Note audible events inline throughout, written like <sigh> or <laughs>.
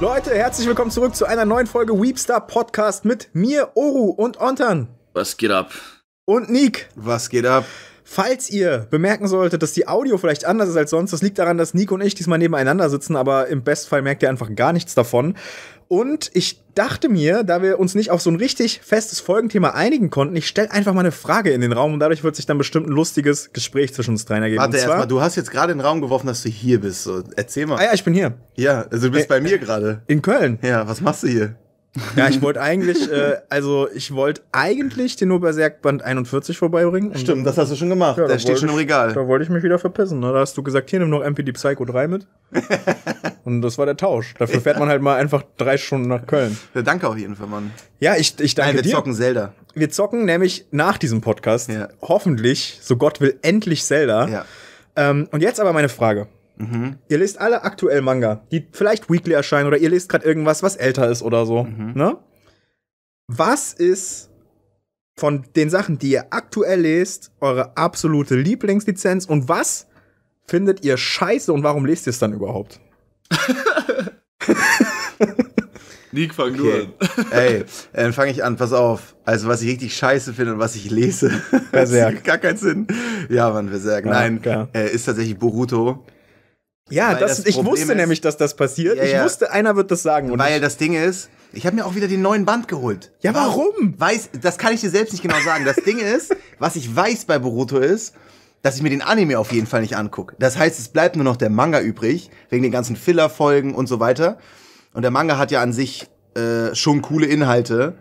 Leute, herzlich willkommen zurück zu einer neuen Folge Weepstar Podcast mit mir, Oru und Ontan. Was geht ab? Und Nick. Was geht ab? Falls ihr bemerken solltet, dass die Audio vielleicht anders ist als sonst, das liegt daran, dass Nico und ich diesmal nebeneinander sitzen, aber im Bestfall merkt ihr einfach gar nichts davon. Und ich dachte mir, da wir uns nicht auf so ein richtig festes Folgenthema einigen konnten, ich stelle einfach mal eine Frage in den Raum und dadurch wird sich dann bestimmt ein lustiges Gespräch zwischen uns dreien ergeben. Warte erstmal, du hast jetzt gerade in den Raum geworfen, dass du hier bist. So, erzähl mal. Ah ja, ich bin hier. Ja, also du bist Ä äh, bei mir gerade. In Köln. Ja, was machst du hier? Ja, ich wollte eigentlich, äh, also ich wollte eigentlich den nur Berserk Band 41 vorbeibringen. Stimmt, das hast du schon gemacht. Ja, Der steht schon im Regal. Da wollte ich mich wieder verpissen. Ne? Da hast du gesagt, hier nimm noch MPD Psycho 3 mit. <laughs> und das war der Tausch. Dafür fährt man halt mal einfach drei Stunden nach Köln. Ja, danke auf jeden Fall, Mann. Ja, ich, ich danke dir. Nein, wir dir. zocken Zelda. Wir zocken nämlich nach diesem Podcast, ja. hoffentlich, so Gott will, endlich Zelda. Ja. Ähm, und jetzt aber meine Frage. Mhm. Ihr lest alle aktuell Manga, die vielleicht weekly erscheinen oder ihr lest gerade irgendwas, was älter ist oder so. Mhm. Ne? Was ist von den Sachen, die ihr aktuell lest, eure absolute Lieblingslizenz und was findet ihr scheiße und warum lest ihr es dann überhaupt? <laughs> Nick, fang du okay. an. <laughs> Ey, dann fange ich an, pass auf. Also, was ich richtig scheiße finde und was ich lese, <laughs> Berserk. das gar keinen Sinn. Ja, Mann, Berserk. Ja, Nein, klar. Äh, ist tatsächlich Boruto. Ja, das, das ich wusste ist, nämlich, dass das passiert. Ja, ja. Ich wusste, einer wird das sagen. Weil das Ding ist, ich habe mir auch wieder den neuen Band geholt. Ja, warum? Weiß, das kann ich dir selbst nicht genau sagen. Das Ding ist, <laughs> was ich weiß bei Boruto ist, dass ich mir den Anime auf jeden Fall nicht angucke. Das heißt, es bleibt nur noch der Manga übrig, wegen den ganzen Filler-Folgen und so weiter. Und der Manga hat ja an sich äh, schon coole Inhalte,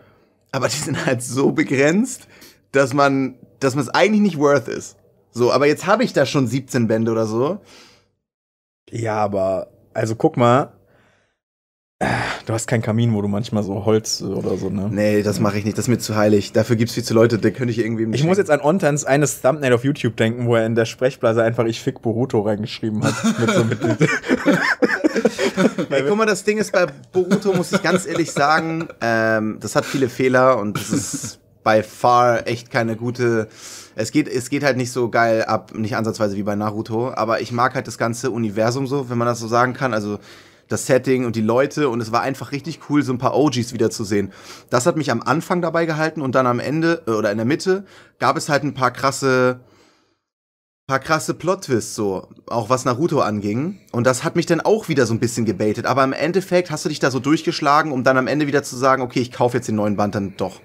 aber die sind halt so begrenzt, dass man dass man es eigentlich nicht worth ist. So, aber jetzt habe ich da schon 17 Bände oder so ja, aber, also guck mal, Du hast keinen Kamin, wo du manchmal so Holz oder so, ne? Nee, das mache ich nicht. Das ist mir zu heilig. Dafür gibt's viel zu Leute, da könnte ich irgendwie. Ich muss jetzt an Ontans eines Thumbnail auf YouTube denken, wo er in der Sprechblase einfach ich fick Boruto reingeschrieben hat. <laughs> mit so, mit <laughs> Ey, guck mal, das Ding ist, bei Boruto muss ich ganz ehrlich sagen, ähm, das hat viele Fehler und das ist by far echt keine gute. Es geht, es geht halt nicht so geil ab, nicht ansatzweise wie bei Naruto, aber ich mag halt das ganze Universum so, wenn man das so sagen kann. Also das Setting und die Leute und es war einfach richtig cool, so ein paar OGs wiederzusehen. Das hat mich am Anfang dabei gehalten und dann am Ende äh, oder in der Mitte gab es halt ein paar krasse paar krasse Plot-Twists, so, auch was Naruto anging. Und das hat mich dann auch wieder so ein bisschen gebaitet. Aber im Endeffekt hast du dich da so durchgeschlagen, um dann am Ende wieder zu sagen, okay, ich kaufe jetzt den neuen Band dann doch.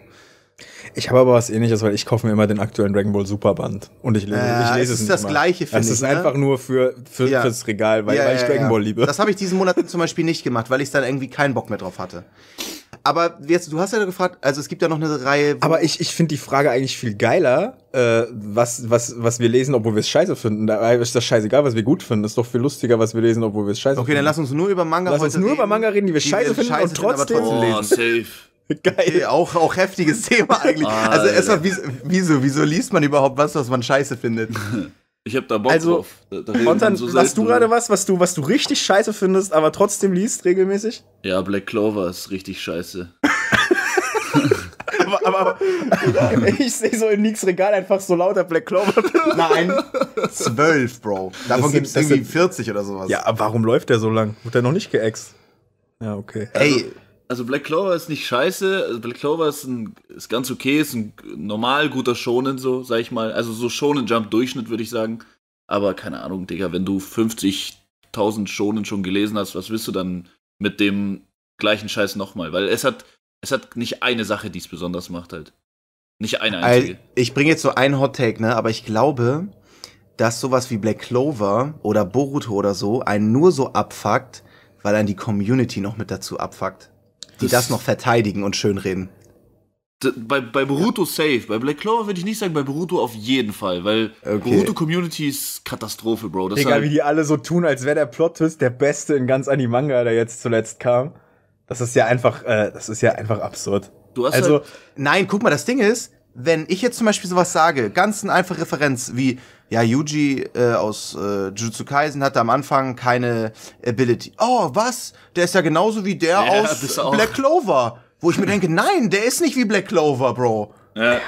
Ich habe aber was ähnliches, weil ich kaufe mir immer den aktuellen Dragon Ball Super Band. Und ich lese, ja, ich äh, lese es, nicht. Das ist das gleiche, für mich. Es ist ne? einfach nur für, für, ja. fürs Regal, weil, ja, weil ich Dragon Ball liebe. Das habe ich diesen Monat zum Beispiel nicht gemacht, weil ich dann irgendwie keinen Bock mehr drauf hatte. Aber jetzt, du hast ja gefragt, also es gibt ja noch eine Reihe. Aber ich, ich finde die Frage eigentlich viel geiler, äh, was, was, was wir lesen, obwohl wir es scheiße finden. Da äh, ist das scheißegal, was wir gut finden. Das ist doch viel lustiger, was wir lesen, obwohl wir es scheiße okay, finden. Okay, dann lass uns nur über Manga lass heute reden. Lass uns nur reden, über Manga reden, die wir die scheiße finden scheiße und trotzdem, finden, trotzdem oh, lesen. Safe. Geil. Okay, auch, auch heftiges <laughs> Thema eigentlich. Ah, also erstmal, wieso, wieso liest man überhaupt was, was man scheiße findet? <laughs> Ich hab da Bock also, drauf. Da, da so hast du gerade was, was du, was du richtig scheiße findest, aber trotzdem liest regelmäßig? Ja, Black Clover ist richtig scheiße. <laughs> aber, aber, aber ich sehe so in Leaks Regal einfach so lauter Black Clover. Nein. Zwölf, Bro. Davon gibt es irgendwie 40 oder sowas. Ja, aber warum läuft der so lang? Wird der noch nicht geäxt? Ja, okay. Ey, also, also Black Clover ist nicht scheiße. Also Black Clover ist, ein, ist ganz okay, ist ein normal guter Shonen, so, sag ich mal. Also so Shonen Jump Durchschnitt, würde ich sagen. Aber keine Ahnung, Digga, wenn du 50.000 Shonen schon gelesen hast, was willst du dann mit dem gleichen Scheiß nochmal? Weil es hat, es hat nicht eine Sache, die es besonders macht halt. Nicht eine einzige. Ich bringe jetzt so einen Hot Take, ne, aber ich glaube, dass sowas wie Black Clover oder Boruto oder so einen nur so abfuckt, weil dann die Community noch mit dazu abfuckt die das, das noch verteidigen und schönreden. Bei, bei Boruto ja. safe. Bei Black Clover würde ich nicht sagen, bei Boruto auf jeden Fall, weil okay. Boruto Community ist Katastrophe, Bro. Das Egal, halt wie die alle so tun, als wäre der Plot-Twist der beste in ganz Animanga, der jetzt zuletzt kam. Das ist ja einfach, äh, das ist ja einfach absurd. Du hast also, halt nein, guck mal, das Ding ist, wenn ich jetzt zum Beispiel sowas sage, ganz eine einfache Referenz wie, ja, Yuji äh, aus äh, Jujutsu Kaisen hatte am Anfang keine Ability. Oh, was? Der ist ja genauso wie der ja, aus Black Clover. Wo ich mir denke, nein, der ist nicht wie Black Clover, Bro. Ja.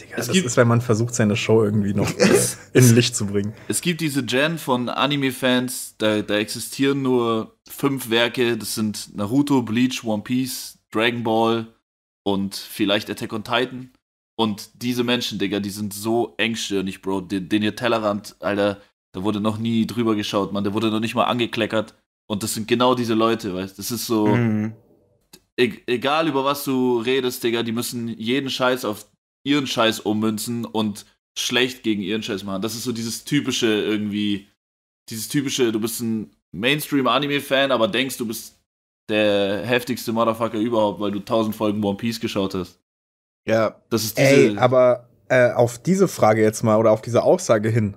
Digga, es das gibt, ist, wenn man versucht, seine Show irgendwie noch äh, <laughs> in Licht zu bringen. Es gibt diese Gen von Anime-Fans, da, da existieren nur fünf Werke. Das sind Naruto, Bleach, One Piece, Dragon Ball und vielleicht Attack on Titan. Und diese Menschen, Digga, die sind so engstirnig, Bro. Den, den ihr Tellerrand, Alter, da wurde noch nie drüber geschaut, man. Der wurde noch nicht mal angekleckert. Und das sind genau diese Leute, weißt Das ist so. Mhm. E egal über was du redest, Digga, die müssen jeden Scheiß auf ihren Scheiß ummünzen und schlecht gegen ihren Scheiß machen. Das ist so dieses typische irgendwie. Dieses typische, du bist ein Mainstream-Anime-Fan, aber denkst, du bist der heftigste Motherfucker überhaupt, weil du tausend Folgen One Piece geschaut hast. Ja, das ist diese. Ey, aber äh, auf diese Frage jetzt mal oder auf diese Aussage hin.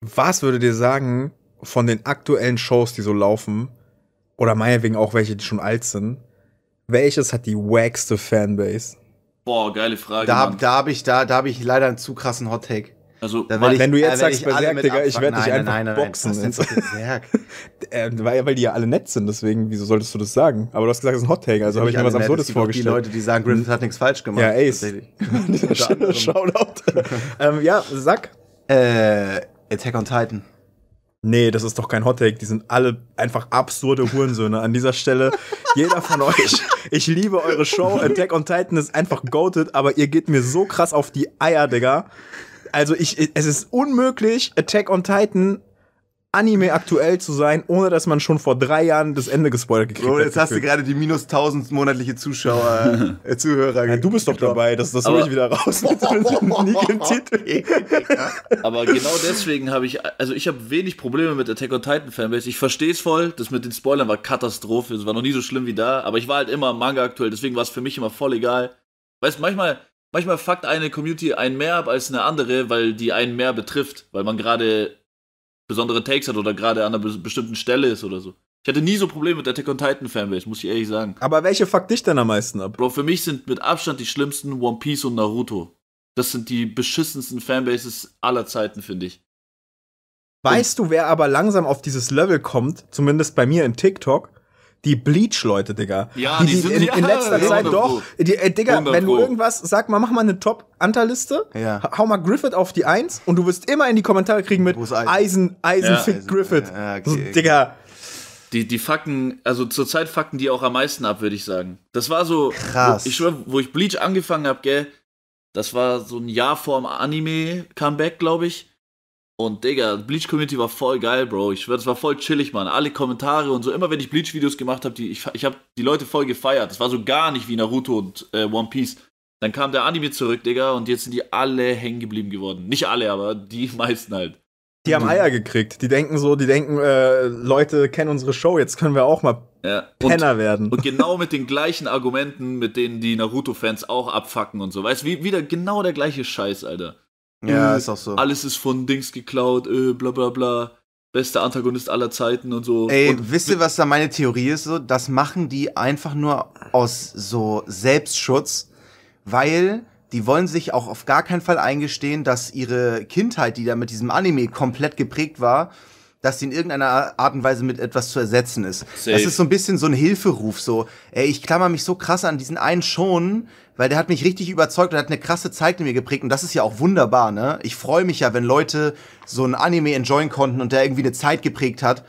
Was würdet ihr sagen von den aktuellen Shows, die so laufen, oder meinetwegen auch welche, die schon alt sind, welches hat die wackste Fanbase? Boah, geile Frage. Da, da habe ich, da, da hab ich leider einen zu krassen Hot Take. Also, ich, wenn du jetzt sagst Berserk, Digga, ich werde dich einfach nein, nein, boxen. Nein, <laughs> nein, äh, weil, weil die ja alle nett sind, deswegen, wieso solltest du das sagen? Aber du hast gesagt, es ist ein Hot Take, also habe ich mir was Absurdes vorgestellt. Die Leute, die sagen, Grimms hm? hat nichts falsch gemacht. Ja, Ace. <laughs> Shoutout. <laughs> ähm, ja, sag. Äh, Attack on Titan. Nee, das ist doch kein Hottake. Die sind alle einfach absurde Hurensöhne. An dieser Stelle, jeder von euch, ich liebe eure Show. Attack on Titan ist einfach goated, aber ihr geht mir so krass auf die Eier, Digga also ich, es ist unmöglich, Attack on Titan Anime aktuell zu sein, ohne dass man schon vor drei Jahren das Ende gespoilert gekriegt hat. oh, jetzt hat. hast du gerade die minus 1000 monatliche Zuschauer, <laughs> äh, Zuhörer. Ja, du bist doch dabei, dass das ruhig wieder raus mit <laughs> im Titel. <laughs> Aber genau deswegen habe ich, also ich habe wenig Probleme mit Attack on Titan Fanbase. Ich verstehe es voll, das mit den Spoilern war Katastrophe, es war noch nie so schlimm wie da, aber ich war halt immer Manga aktuell, deswegen war es für mich immer voll egal. Weißt du, manchmal manchmal fuckt eine Community einen mehr ab als eine andere, weil die einen mehr betrifft, weil man gerade besondere Takes hat oder gerade an einer bestimmten Stelle ist oder so. Ich hatte nie so Probleme mit der Attack on Titan Fanbase, muss ich ehrlich sagen. Aber welche fuckt dich denn am meisten ab? Bro, für mich sind mit Abstand die schlimmsten One Piece und Naruto. Das sind die beschissensten Fanbases aller Zeiten, finde ich. Weißt und du, wer aber langsam auf dieses Level kommt, zumindest bei mir in TikTok? Die Bleach-Leute, Digga. Ja, die, die, die sind in, in <laughs> letzter ja, Zeit doch. Die, äh, Digga, wenn du irgendwas, sag mal, mach mal eine top anta ja. hau mal Griffith auf die Eins und du wirst immer in die Kommentare kriegen mit Eisen, Eisen, Eisen, ja, Eisen Griffith. Ja, okay, so, Digga. Die, die fucken, also zurzeit fucken die auch am meisten ab, würde ich sagen. Das war so, Krass. Wo, ich schwör, wo ich Bleach angefangen habe, gell, das war so ein Jahr vorm Anime-Comeback, glaube ich. Und Digga, Bleach Community war voll geil, Bro. Ich schwör, das war voll chillig, Mann. Alle Kommentare und so. Immer wenn ich Bleach Videos gemacht habe, ich, ich habe die Leute voll gefeiert. Das war so gar nicht wie Naruto und äh, One Piece. Dann kam der Anime zurück, Digga, und jetzt sind die alle hängen geblieben geworden. Nicht alle, aber die <laughs> meisten halt. Die haben mhm. Eier gekriegt. Die denken so, die denken, äh, Leute kennen unsere Show, jetzt können wir auch mal ja. Penner und, werden. Und genau mit den gleichen Argumenten, mit denen die Naruto-Fans auch abfacken und so. Weißt du, wie, wieder genau der gleiche Scheiß, Alter. Ja, äh, ist auch so. Alles ist von Dings geklaut, äh, bla bla bla. Bester Antagonist aller Zeiten und so. Ey, und wisst ihr, was da meine Theorie ist? So, das machen die einfach nur aus so Selbstschutz, weil die wollen sich auch auf gar keinen Fall eingestehen, dass ihre Kindheit, die da mit diesem Anime komplett geprägt war, dass sie in irgendeiner Art und Weise mit etwas zu ersetzen ist. Safe. Das ist so ein bisschen so ein Hilferuf, so, ey, ich klammer mich so krass an diesen einen schon, weil der hat mich richtig überzeugt und hat eine krasse Zeit in mir geprägt und das ist ja auch wunderbar, ne? Ich freue mich ja, wenn Leute so ein Anime enjoyen konnten und der irgendwie eine Zeit geprägt hat.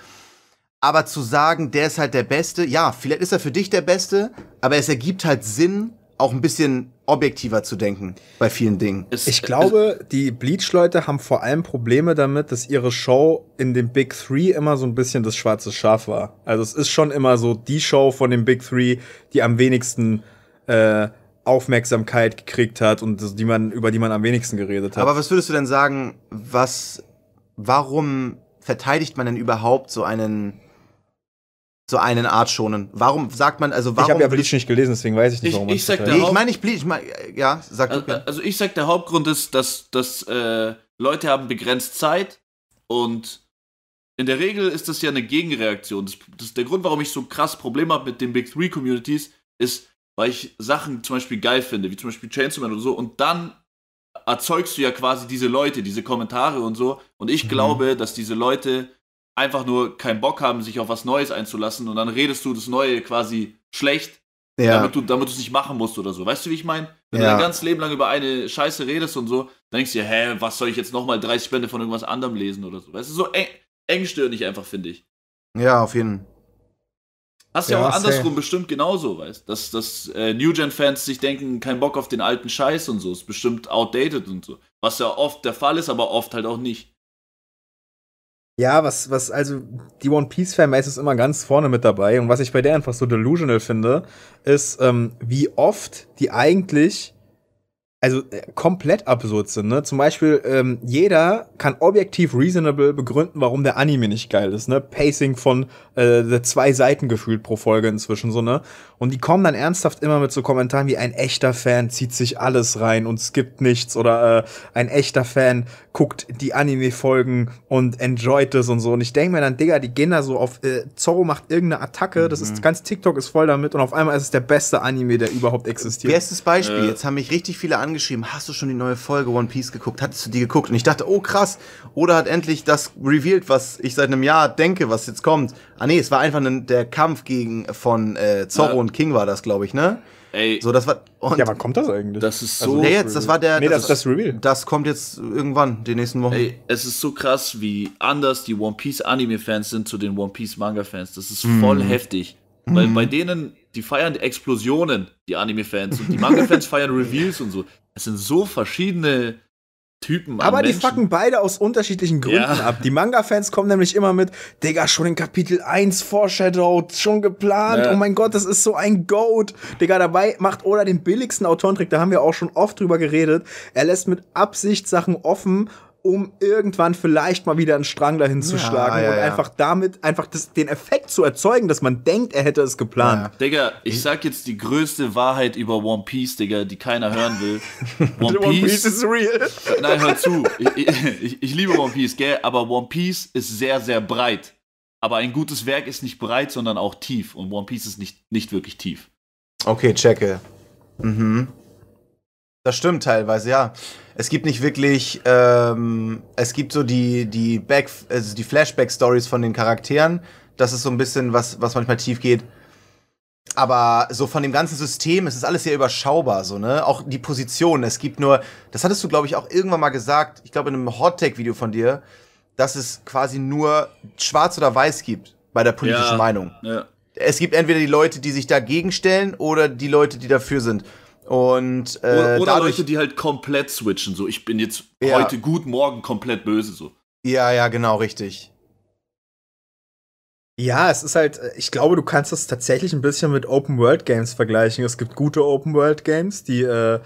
Aber zu sagen, der ist halt der Beste, ja, vielleicht ist er für dich der Beste, aber es ergibt halt Sinn, auch ein bisschen objektiver zu denken bei vielen Dingen. Ich glaube, die Bleach-Leute haben vor allem Probleme damit, dass ihre Show in den Big Three immer so ein bisschen das schwarze Schaf war. Also es ist schon immer so die Show von den Big Three, die am wenigsten äh, Aufmerksamkeit gekriegt hat und die man, über die man am wenigsten geredet hat. Aber was würdest du denn sagen, was, warum verteidigt man denn überhaupt so einen, so einen Art schonen? Warum sagt man, also warum. Ich habe ja Bleach nicht gelesen, deswegen weiß ich nicht, warum ich, ich, sag nee, ich meine, nicht Bleach, ich meine, ja, sag also, du. Also ich sag, der Hauptgrund ist, dass, dass äh, Leute haben begrenzt Zeit und in der Regel ist das ja eine Gegenreaktion. Das, das der Grund, warum ich so krass Probleme habe mit den Big Three Communities, ist, weil ich Sachen zum Beispiel geil finde, wie zum Beispiel Chainsaw Man oder so, und dann erzeugst du ja quasi diese Leute, diese Kommentare und so. Und ich mhm. glaube, dass diese Leute einfach nur keinen Bock haben, sich auf was Neues einzulassen und dann redest du das Neue quasi schlecht, ja. damit du damit es nicht machen musst oder so. Weißt du, wie ich meine? Wenn ja. du dein ganzes Leben lang über eine Scheiße redest und so, denkst du dir, hä, was soll ich jetzt nochmal 30 Bände von irgendwas anderem lesen oder so. Weißt du, so eng, engstirnig einfach, finde ich. Ja, auf jeden Fall. Hast ja, ja auch andersrum safe. bestimmt genauso, weißt Dass, dass äh, New Gen-Fans sich denken, kein Bock auf den alten Scheiß und so, ist bestimmt outdated und so. Was ja oft der Fall ist, aber oft halt auch nicht. Ja, was, was, also die One Piece Fanbase ist immer ganz vorne mit dabei. Und was ich bei der einfach so delusional finde, ist, ähm, wie oft die eigentlich also äh, komplett absurd sind. Ne? Zum Beispiel, ähm, jeder kann objektiv reasonable begründen, warum der Anime nicht geil ist. Ne? Pacing von äh, zwei Seiten gefühlt pro Folge inzwischen so, ne? Und die kommen dann ernsthaft immer mit so Kommentaren wie ein echter Fan zieht sich alles rein und skippt nichts oder äh, ein echter Fan guckt die Anime-Folgen und enjoyt es und so. Und ich denke mir dann, Digga, die gehen da so auf, äh, Zorro macht irgendeine Attacke, mhm. das ist mhm. ganz TikTok ist voll damit und auf einmal ist es der beste Anime, der überhaupt existiert. Bestes Beispiel, äh. jetzt haben mich richtig viele angeschaut angeschrieben, hast du schon die neue Folge One Piece geguckt? Hattest du die geguckt? Und ich dachte, oh krass, Oder hat endlich das revealed, was ich seit einem Jahr denke, was jetzt kommt. Ah nee, es war einfach ne, der Kampf gegen von äh, Zorro ja. und King war das, glaube ich, ne? Ey. So, das war. ja, wann kommt das eigentlich? Das ist also so. Also, nee, jetzt, das war der. Nee, das, das, ist das Reveal. Das kommt jetzt irgendwann, die nächsten Wochen. Ey, es ist so krass, wie anders die One Piece Anime-Fans sind zu den One Piece Manga-Fans. Das ist mhm. voll mm. heftig. Weil mhm. bei denen die feiern Explosionen, die Anime-Fans. Und die Manga-Fans <laughs> feiern Reveals und so. Es sind so verschiedene Typen. Aber die fucken beide aus unterschiedlichen Gründen ja. ab. Die Manga-Fans kommen nämlich immer mit, Digga, schon in Kapitel 1 foreshadowed, schon geplant, ja. oh mein Gott, das ist so ein Goat. Digga, dabei macht Oda den billigsten Autorentrick, da haben wir auch schon oft drüber geredet. Er lässt mit Absicht Sachen offen, um irgendwann vielleicht mal wieder einen Strang dahin zu ja, schlagen ja, und ja. einfach damit einfach das, den Effekt zu erzeugen, dass man denkt, er hätte es geplant. Ja. Digga, ich sag jetzt die größte Wahrheit über One Piece, Digga, die keiner hören will. <laughs> One, Piece, One Piece ist real. Nein, hör zu. Ich, ich, ich liebe One Piece, gell, aber One Piece ist sehr, sehr breit. Aber ein gutes Werk ist nicht breit, sondern auch tief. Und One Piece ist nicht, nicht wirklich tief. Okay, checke. Mhm. Das stimmt teilweise, ja es gibt nicht wirklich, ähm, es gibt so die, die Back, also die Flashback-Stories von den Charakteren. Das ist so ein bisschen was, was manchmal tief geht. Aber so von dem ganzen System, es ist alles sehr überschaubar, so, ne? Auch die Position, Es gibt nur, das hattest du, glaube ich, auch irgendwann mal gesagt, ich glaube in einem Hot-Tech-Video von dir, dass es quasi nur schwarz oder weiß gibt bei der politischen ja, Meinung. Ja. Es gibt entweder die Leute, die sich dagegen stellen oder die Leute, die dafür sind. Und, äh, oder, oder dadurch, Leute, die halt komplett switchen, so ich bin jetzt ja. heute gut, morgen komplett böse, so. Ja, ja, genau, richtig. Ja, es ist halt, äh, ich glaube, du kannst das tatsächlich ein bisschen mit Open-World-Games vergleichen. Es gibt gute Open-World-Games, die, äh,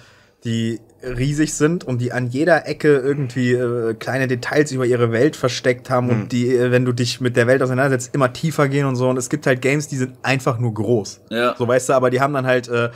die riesig sind und die an jeder Ecke irgendwie äh, kleine Details über ihre Welt versteckt haben hm. und die, äh, wenn du dich mit der Welt auseinandersetzt, immer tiefer gehen und so. Und es gibt halt Games, die sind einfach nur groß. Ja. So weißt du, aber die haben dann halt äh,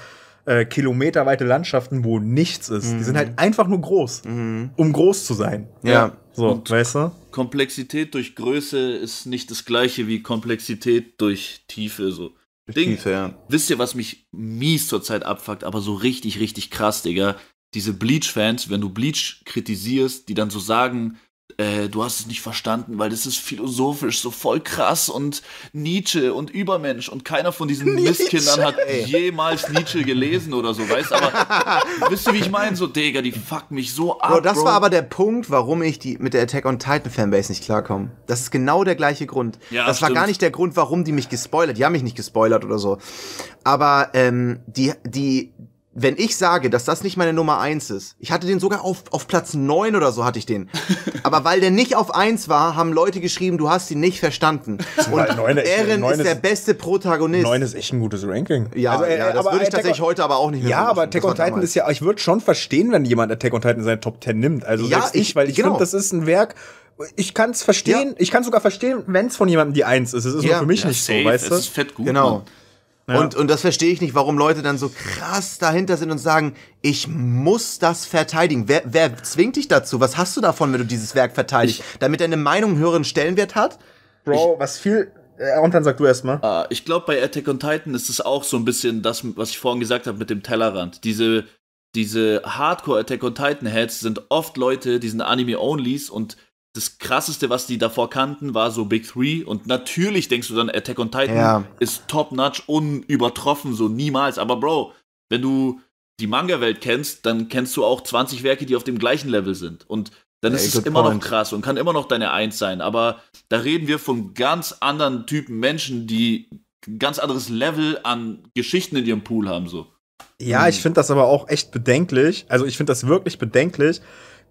äh, kilometerweite Landschaften, wo nichts ist. Mhm. Die sind mhm. halt einfach nur groß, mhm. um groß zu sein. Ja. ja. So, Und weißt du? Komplexität durch Größe ist nicht das gleiche wie Komplexität durch Tiefe. So. Durch Ding, Tiefe, ja. Wisst ihr, was mich mies zurzeit abfuckt, aber so richtig, richtig krass, Digga? Diese Bleach-Fans, wenn du Bleach kritisierst, die dann so sagen, äh, du hast es nicht verstanden, weil das ist philosophisch so voll krass und Nietzsche und Übermensch und keiner von diesen <laughs> Nietzsche, Mistkindern hat jemals Nietzsche gelesen oder so, weißt aber <laughs> wisst ihr, wie ich meine? So, Digga, die fuck mich so ab. Bro, das Bro. war aber der Punkt, warum ich die mit der Attack on Titan Fanbase nicht klarkomme. Das ist genau der gleiche Grund. Ja, das stimmt. war gar nicht der Grund, warum die mich gespoilert. Die haben mich nicht gespoilert oder so. Aber ähm, die, die, wenn ich sage, dass das nicht meine Nummer eins ist, ich hatte den sogar auf, auf Platz 9 oder so hatte ich den. <laughs> Aber weil der nicht auf 1 war, haben Leute geschrieben, du hast ihn nicht verstanden. <laughs> Und Eren ist, ist der beste Protagonist. 9 ist echt ein gutes Ranking. Ja, also, äh, ja das würde ich äh, tatsächlich heute aber auch nicht mehr Ja, aber Attack on Titan ist ja, ich würde schon verstehen, wenn jemand Attack on Titan in seine Top 10 nimmt. Also ja, ich, ich, weil ich genau. finde, das ist ein Werk, ich kann es verstehen, ja. ich kann sogar verstehen, wenn es von jemandem die 1 ist. Es ist ja. nur für mich ja, nicht safe. so, weißt du? Es ist fett gut. Genau. Man. Ja. Und, und das verstehe ich nicht, warum Leute dann so krass dahinter sind und sagen, ich muss das verteidigen. Wer, wer zwingt dich dazu? Was hast du davon, wenn du dieses Werk verteidigst? Damit deine Meinung einen höheren Stellenwert hat? Bro, ich, was viel. Äh, und dann sag du erstmal. Ah, ich glaube, bei Attack on Titan ist es auch so ein bisschen das, was ich vorhin gesagt habe mit dem Tellerrand. Diese, diese Hardcore Attack on Titan Heads sind oft Leute, die sind Anime-Onlys und das krasseste, was die davor kannten, war so Big Three. Und natürlich denkst du dann, Attack on Titan ja. ist top-notch, unübertroffen, so niemals. Aber Bro, wenn du die Manga-Welt kennst, dann kennst du auch 20 Werke, die auf dem gleichen Level sind. Und dann hey, ist es immer point. noch krass und kann immer noch deine Eins sein. Aber da reden wir von ganz anderen Typen Menschen, die ein ganz anderes Level an Geschichten in ihrem Pool haben, so. Ja, ich hm. finde das aber auch echt bedenklich. Also ich finde das wirklich bedenklich,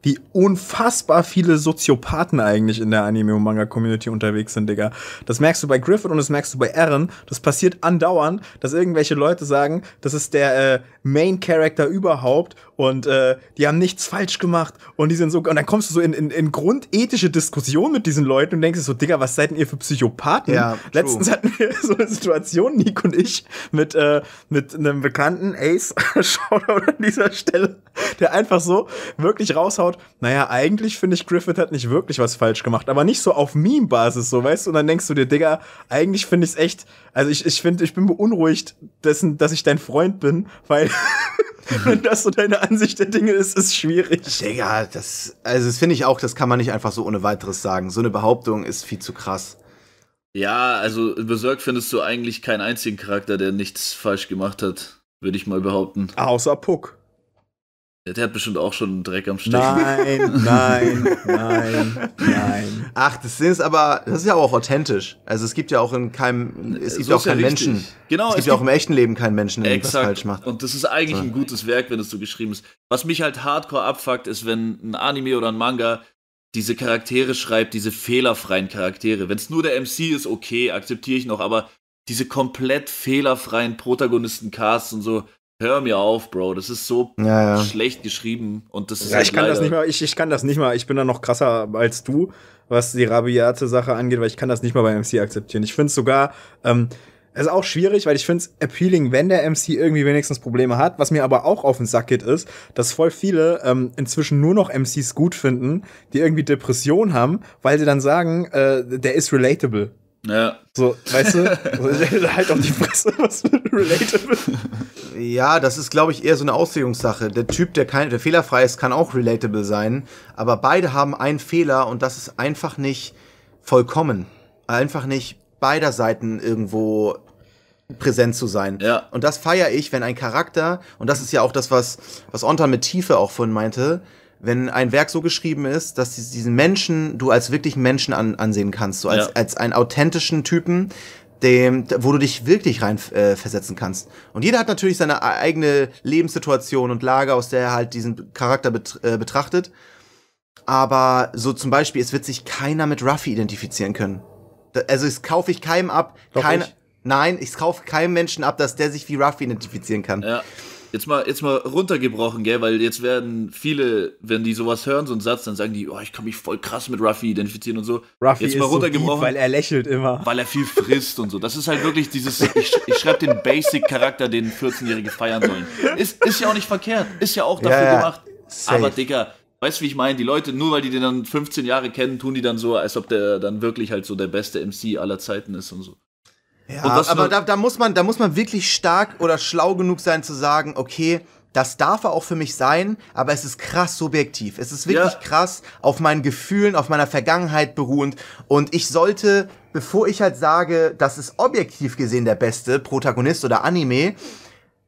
wie unfassbar viele Soziopathen eigentlich in der Anime- und Manga-Community unterwegs sind, Digga. Das merkst du bei Griffin und das merkst du bei Eren. Das passiert andauernd, dass irgendwelche Leute sagen, das ist der äh, Main-Character überhaupt und äh, die haben nichts falsch gemacht und die sind so. Und dann kommst du so in, in, in grundethische Diskussion mit diesen Leuten und denkst so, Digga, was seid denn ihr für Psychopathen? Ja, Letztens hatten wir <laughs> so eine Situation, Nick und ich, mit, äh, mit einem bekannten Ace, Shoutout <laughs> an dieser Stelle, der einfach so wirklich raushaut, naja, eigentlich finde ich, Griffith hat nicht wirklich was falsch gemacht, aber nicht so auf Meme-Basis, so weißt du, und dann denkst du dir, Digga, eigentlich finde ich es echt also ich, ich finde, ich bin beunruhigt dessen, dass ich dein Freund bin, weil <laughs> wenn das so deine Ansicht der Dinge ist, ist schwierig. Digga, das, also das finde ich auch, das kann man nicht einfach so ohne weiteres sagen. So eine Behauptung ist viel zu krass. Ja, also besorgt findest du eigentlich keinen einzigen Charakter, der nichts falsch gemacht hat, würde ich mal behaupten. Außer Puck. Der hat bestimmt auch schon einen Dreck am Stich. Nein, <laughs> nein, nein, nein. Ach, das ist aber, das ist ja auch authentisch. Also es gibt ja auch in keinem, es gibt so ja auch keinen ja Menschen. Genau. Es, es gibt ja auch im echten Leben keinen Menschen, der etwas falsch macht. Und das ist eigentlich so. ein gutes Werk, wenn es so geschrieben ist. Was mich halt hardcore abfuckt, ist, wenn ein Anime oder ein Manga diese Charaktere schreibt, diese fehlerfreien Charaktere. Wenn es nur der MC ist, okay, akzeptiere ich noch, aber diese komplett fehlerfreien Protagonisten-Casts und so, Hör mir auf, Bro. Das ist so ja, ja. schlecht geschrieben und das ist. Ja, ich kann halt das nicht mal. Ich, ich kann das nicht mal. Ich bin da noch krasser als du, was die rabiate Sache angeht, weil ich kann das nicht mal beim MC akzeptieren. Ich finde es sogar. Ähm, es ist auch schwierig, weil ich finde es appealing, wenn der MC irgendwie wenigstens Probleme hat. Was mir aber auch auf den Sack geht, ist, dass voll viele ähm, inzwischen nur noch MCs gut finden, die irgendwie Depression haben, weil sie dann sagen, äh, der ist relatable. Ja. So, weißt du? <laughs> halt auf die Fresse, was relatable. Ja, das ist, glaube ich, eher so eine Auslegungssache. Der Typ, der, kein, der fehlerfrei ist, kann auch relatable sein. Aber beide haben einen Fehler und das ist einfach nicht vollkommen. Einfach nicht beider Seiten irgendwo präsent zu sein. Ja. Und das feiere ich, wenn ein Charakter, und das ist ja auch das, was, was Ontan mit Tiefe auch vorhin meinte, wenn ein Werk so geschrieben ist, dass diesen Menschen du als wirklich Menschen an, ansehen kannst, so als, ja. als einen authentischen Typen, dem, wo du dich wirklich rein äh, versetzen kannst. Und jeder hat natürlich seine e-, eigene Lebenssituation und Lage, aus der er halt diesen Charakter bet äh, betrachtet. Aber so zum Beispiel, es wird sich keiner mit Ruffy identifizieren können. Da, also es kaufe ich keinem ab, Keine, keiner. Nein, ich kaufe keinem Menschen ab, dass der sich wie Ruffy identifizieren kann. Ja jetzt mal, jetzt mal runtergebrochen, gell, weil jetzt werden viele, wenn die sowas hören, so einen Satz, dann sagen die, oh, ich kann mich voll krass mit Ruffy identifizieren und so. Ruffy jetzt mal ist runtergebrochen, so deep, weil er lächelt immer. Weil er viel frisst und so. Das ist halt wirklich dieses, ich, ich schreibe den Basic-Charakter, den 14-Jährige feiern sollen. Ist, ist ja auch nicht verkehrt, ist ja auch dafür ja, gemacht. Safe. Aber Digga, weißt du, wie ich meine? Die Leute, nur weil die den dann 15 Jahre kennen, tun die dann so, als ob der dann wirklich halt so der beste MC aller Zeiten ist und so. Ja, aber da, da, muss man, da muss man wirklich stark oder schlau genug sein zu sagen, okay, das darf er auch für mich sein, aber es ist krass subjektiv. Es ist wirklich ja. krass auf meinen Gefühlen, auf meiner Vergangenheit beruhend. Und ich sollte, bevor ich halt sage, das ist objektiv gesehen der beste Protagonist oder Anime,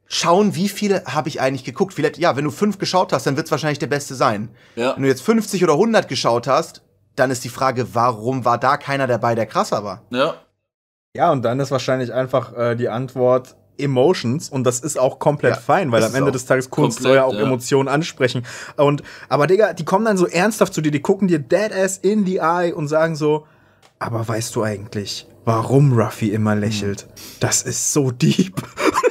schauen, wie viele habe ich eigentlich geguckt. Vielleicht, ja, wenn du fünf geschaut hast, dann wird es wahrscheinlich der beste sein. Ja. Wenn du jetzt 50 oder 100 geschaut hast, dann ist die Frage, warum war da keiner dabei, der krasser war? Ja. Ja, und dann ist wahrscheinlich einfach äh, die Antwort Emotions und das ist auch komplett ja, fein, weil am Ende des Tages Kunst soll ja auch ja. Emotionen ansprechen. Und aber Digga, die kommen dann so ernsthaft zu dir, die gucken dir dead ass in the eye und sagen so, aber weißt du eigentlich, warum Ruffy immer lächelt? Hm. Das ist so deep.